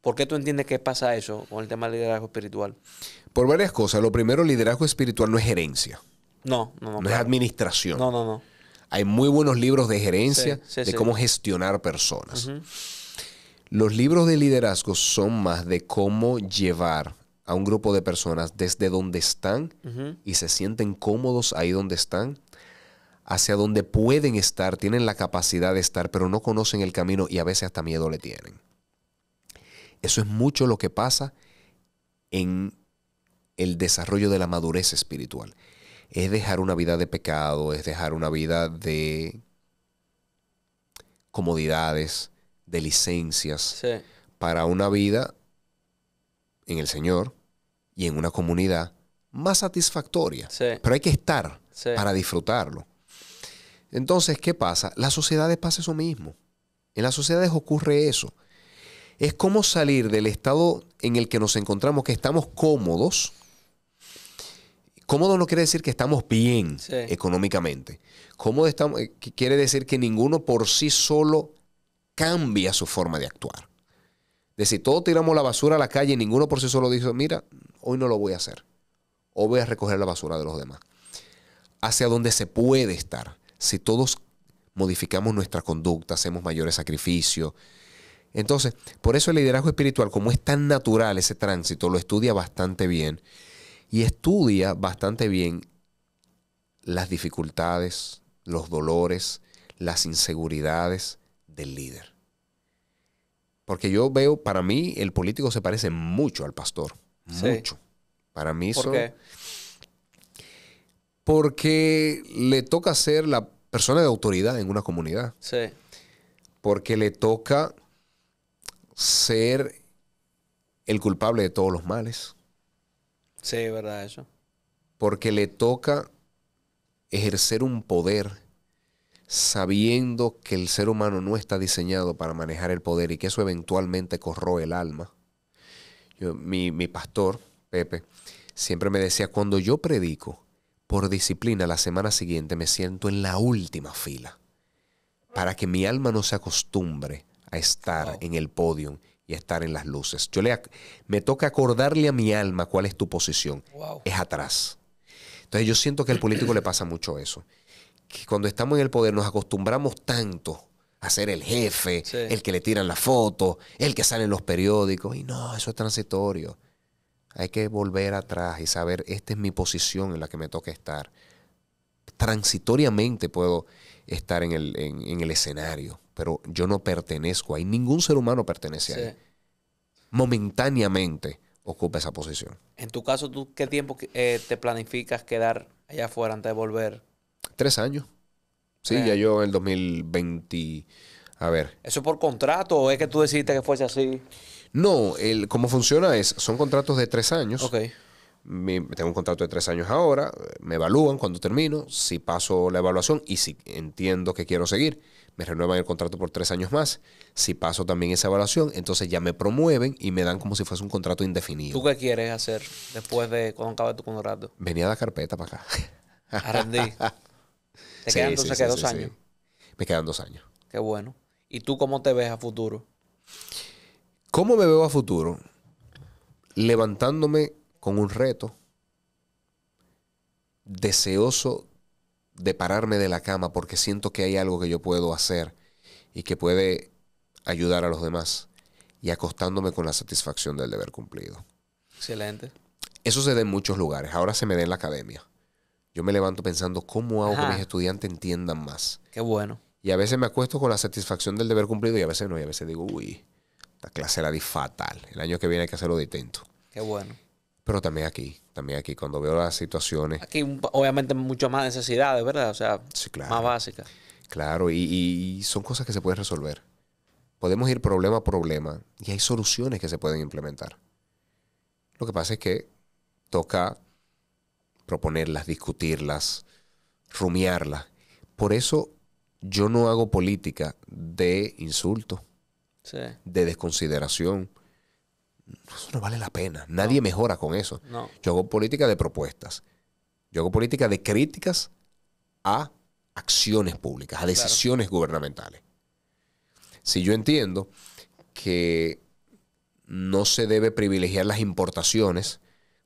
¿Por qué tú entiendes qué pasa eso con el tema del liderazgo espiritual? Por varias cosas. Lo primero, el liderazgo espiritual no es gerencia. No, no, no. No es administración. No, no, no. Hay muy buenos libros de gerencia, de cómo gestionar personas. Los libros de liderazgo son más de cómo llevar a un grupo de personas desde donde están y se sienten cómodos ahí donde están, hacia donde pueden estar, tienen la capacidad de estar, pero no conocen el camino y a veces hasta miedo le tienen. Eso es mucho lo que pasa en el desarrollo de la madurez espiritual. Es dejar una vida de pecado, es dejar una vida de comodidades, de licencias, para una vida en el Señor, y en una comunidad más satisfactoria. Pero hay que estar para disfrutarlo. Entonces, ¿qué pasa? Las sociedades pasa eso mismo. En las sociedades ocurre eso. Es como salir del estado en el que nos encontramos, que estamos cómodos. Cómodo no quiere decir que estamos bien económicamente. Cómodo estamos, eh, quiere decir que ninguno por sí solo cambia su forma de actuar. De decir, todos tiramos la basura a la calle y ninguno por sí solo dice, mira, hoy no lo voy a hacer. O voy a recoger la basura de los demás. Hacia donde se puede estar. Si todos modificamos nuestra conducta, hacemos mayores sacrificios. Entonces, por eso el liderazgo espiritual, como es tan natural ese tránsito, lo estudia bastante bien. Y estudia bastante bien las dificultades, los dolores, las inseguridades del líder. Porque yo veo, para mí, el político se parece mucho al pastor. Mucho. Para mí ¿Por Qué? Porque le toca ser la persona de autoridad en una comunidad. Sí. Porque le toca ser el culpable de todos los males. Sí, verdad eso. Porque le toca ejercer un poder sabiendo que el ser humano no está diseñado para manejar el poder y que eso eventualmente corroe el alma mi, mi pastor, Pepe, siempre me decía, cuando yo predico, por disciplina la semana siguiente me siento en la última fila, para que mi alma no se acostumbre a estar en el podio y a estar en las luces. Yo le, me toca acordarle a mi alma cuál es tu posición. Es atrás. Entonces yo siento que al político le pasa mucho eso. Que cuando estamos en el poder nos acostumbramos tanto a ser el jefe, el que le tiran la foto, el que sale en los periódicos. Y no, eso es transitorio. Hay que volver atrás y saber, esta es mi posición en la que me toca estar. Transitoriamente puedo estar en el, escenario, pero yo no pertenezco ahí. Ningún ser humano pertenece ahí. Momentáneamente ocupa esa posición. En tu caso, ¿tú qué tiempo eh, te planificas quedar allá afuera antes de volver? Tres años. Sí, eh. ya yo en el 2020. A ver. ¿Eso por contrato o es que tú decidiste que fuese así? No, el, cómo funciona es, son contratos de tres años. Ok. tengo un contrato de tres años ahora, me evalúan cuando termino, si paso la evaluación y si entiendo que quiero seguir, me renuevan el contrato por tres años más, si paso también esa evaluación, entonces ya me promueven y me dan como si fuese un contrato indefinido. ¿Tú qué quieres hacer después de cuando acabe tu contrato? Venía a la carpeta para acá. Arrendí. [LAUGHS] Te quedan dos años. Me quedan dos años. Qué bueno. ¿Y tú cómo te ves a futuro? ¿Cómo me veo a futuro? Levantándome con un reto, deseoso de pararme de la cama porque siento que hay algo que yo puedo hacer y que puede ayudar a los demás y acostándome con la satisfacción del deber cumplido. Excelente. Eso se da en muchos lugares. Ahora se me da en la academia. Yo me levanto pensando cómo hago que mis estudiantes entiendan más. Qué bueno. Y a veces me acuesto con la satisfacción del deber cumplido y a veces no. Y a veces digo, uy, la clase la di fatal. El año que viene hay que hacerlo de intento. Qué bueno. Pero también aquí, también aquí, cuando veo las situaciones. Aquí, obviamente, mucho más necesidades, ¿verdad? O sea, claro. más básicas. Claro, y, y, son cosas que se pueden resolver. Podemos ir problema a problema y hay soluciones que se pueden implementar. Lo que pasa es que toca proponerlas, discutirlas, rumiarlas. Por eso yo no hago política de insulto, de desconsideración. Eso no vale la pena. Nadie mejora con eso. Yo hago política de propuestas. Yo hago política de críticas a acciones públicas, a decisiones gubernamentales. Si yo entiendo que no se debe privilegiar las importaciones,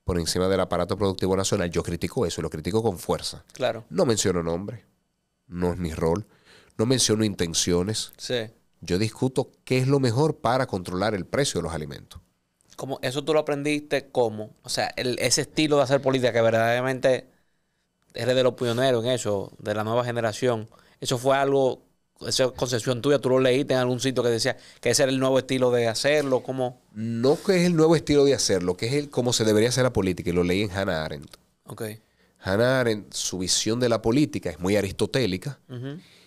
por encima del aparato productivo nacional. Yo critico eso lo critico con fuerza. Claro. No menciono nombre, no es mi rol, no menciono intenciones. Sí. Yo discuto qué es lo mejor para controlar el precio de los alimentos. Como eso tú lo aprendiste cómo, o sea, ese estilo de hacer política que verdaderamente eres de los pioneros en eso, de la nueva generación. Eso fue algo esa concepción tuya, tú lo leíste en algún sitio que decía que ese era el nuevo estilo de hacerlo, como No que es el nuevo estilo de hacerlo, que es el cómo se debería hacer la política, y lo leí en Hannah Arendt. ok Hannah Arendt, su visión de la política es muy aristotélica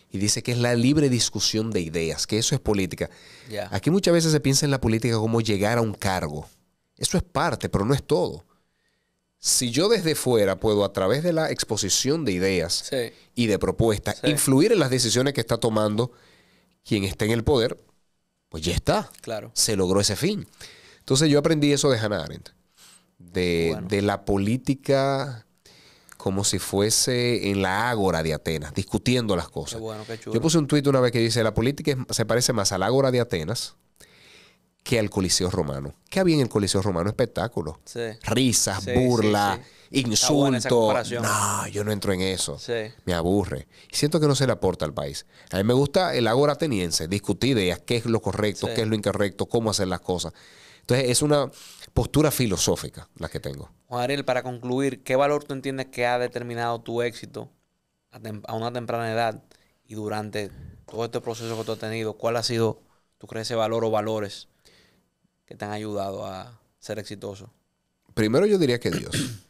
y dice que es la libre discusión de ideas, que eso es política. Aquí muchas veces se piensa en la política como llegar a un cargo. Eso es parte, pero no es todo si yo desde fuera puedo, a través de la exposición de ideas y de propuestas, influir en las decisiones que está tomando quien está en el poder, pues ya está. Claro. Se logró ese fin. Entonces yo aprendí eso de Hannah Arendt, de, la política como si fuese en la ágora de Atenas, discutiendo las cosas. Yo puse un tuit una vez que dice, la política se parece más a la ágora de Atenas que al Coliseo Romano. ¿Qué había en el Coliseo Romano? espectáculo Risas, burlas, insultos. No, yo no entro en eso. Me aburre. Siento que no se le aporta al país. A mí me gusta el ágora ateniense, discutir ideas, qué es lo correcto, qué es lo incorrecto, cómo hacer las cosas. Entonces, es una postura filosófica la que tengo. Juan Ariel, para concluir, ¿qué valor tú entiendes que ha determinado tu éxito a, a una temprana edad y durante todo este proceso que tú has tenido? ¿Cuál ha sido, tú crees, ese valor o valores? que te han ayudado a ser exitoso? Primero yo diría que Dios. [CLEARS THROAT]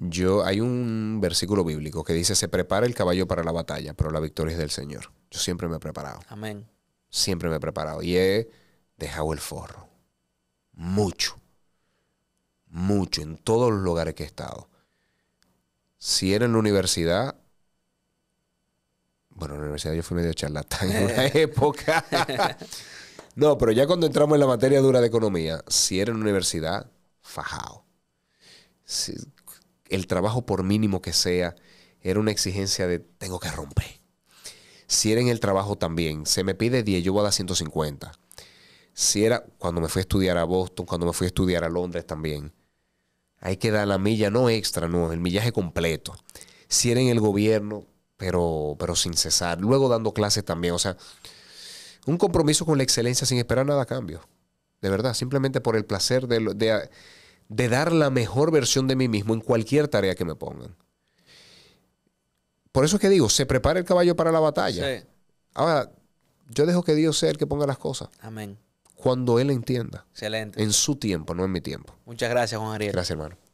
Yo, hay un versículo bíblico que dice, se prepara el caballo para la batalla, pero la victoria es del Señor. Yo siempre me he preparado. Amén. Siempre me he preparado. Y he dejado el forro. Mucho. Mucho. En todos los lugares que he estado. Si era en la universidad, bueno, en la universidad yo fui medio charlatán en una [LAUGHS] época. [LAUGHS] No, pero ya cuando entramos en la materia dura de economía, si era en universidad, fajao. el trabajo, por mínimo que sea, era una exigencia de tengo que romper. Si era en el trabajo también, se me pide 10, yo voy a dar 150. Si era cuando me fui a estudiar a Boston, cuando me fui a estudiar a Londres también, hay que dar la milla, no extra, no, el millaje completo. Si era en el gobierno, pero, pero sin cesar. Luego dando clases también, o sea, un compromiso con la excelencia sin esperar nada a cambio. De verdad, simplemente por el placer de, dar la mejor versión de mí mismo en cualquier tarea que me pongan. Por eso es que digo, se prepara el caballo para la batalla. Ahora, yo dejo que Dios sea el que ponga las cosas. Amén. Cuando Él entienda. Excelente. En su tiempo, no en mi tiempo. Muchas gracias, Juan Ariel. Gracias, hermano.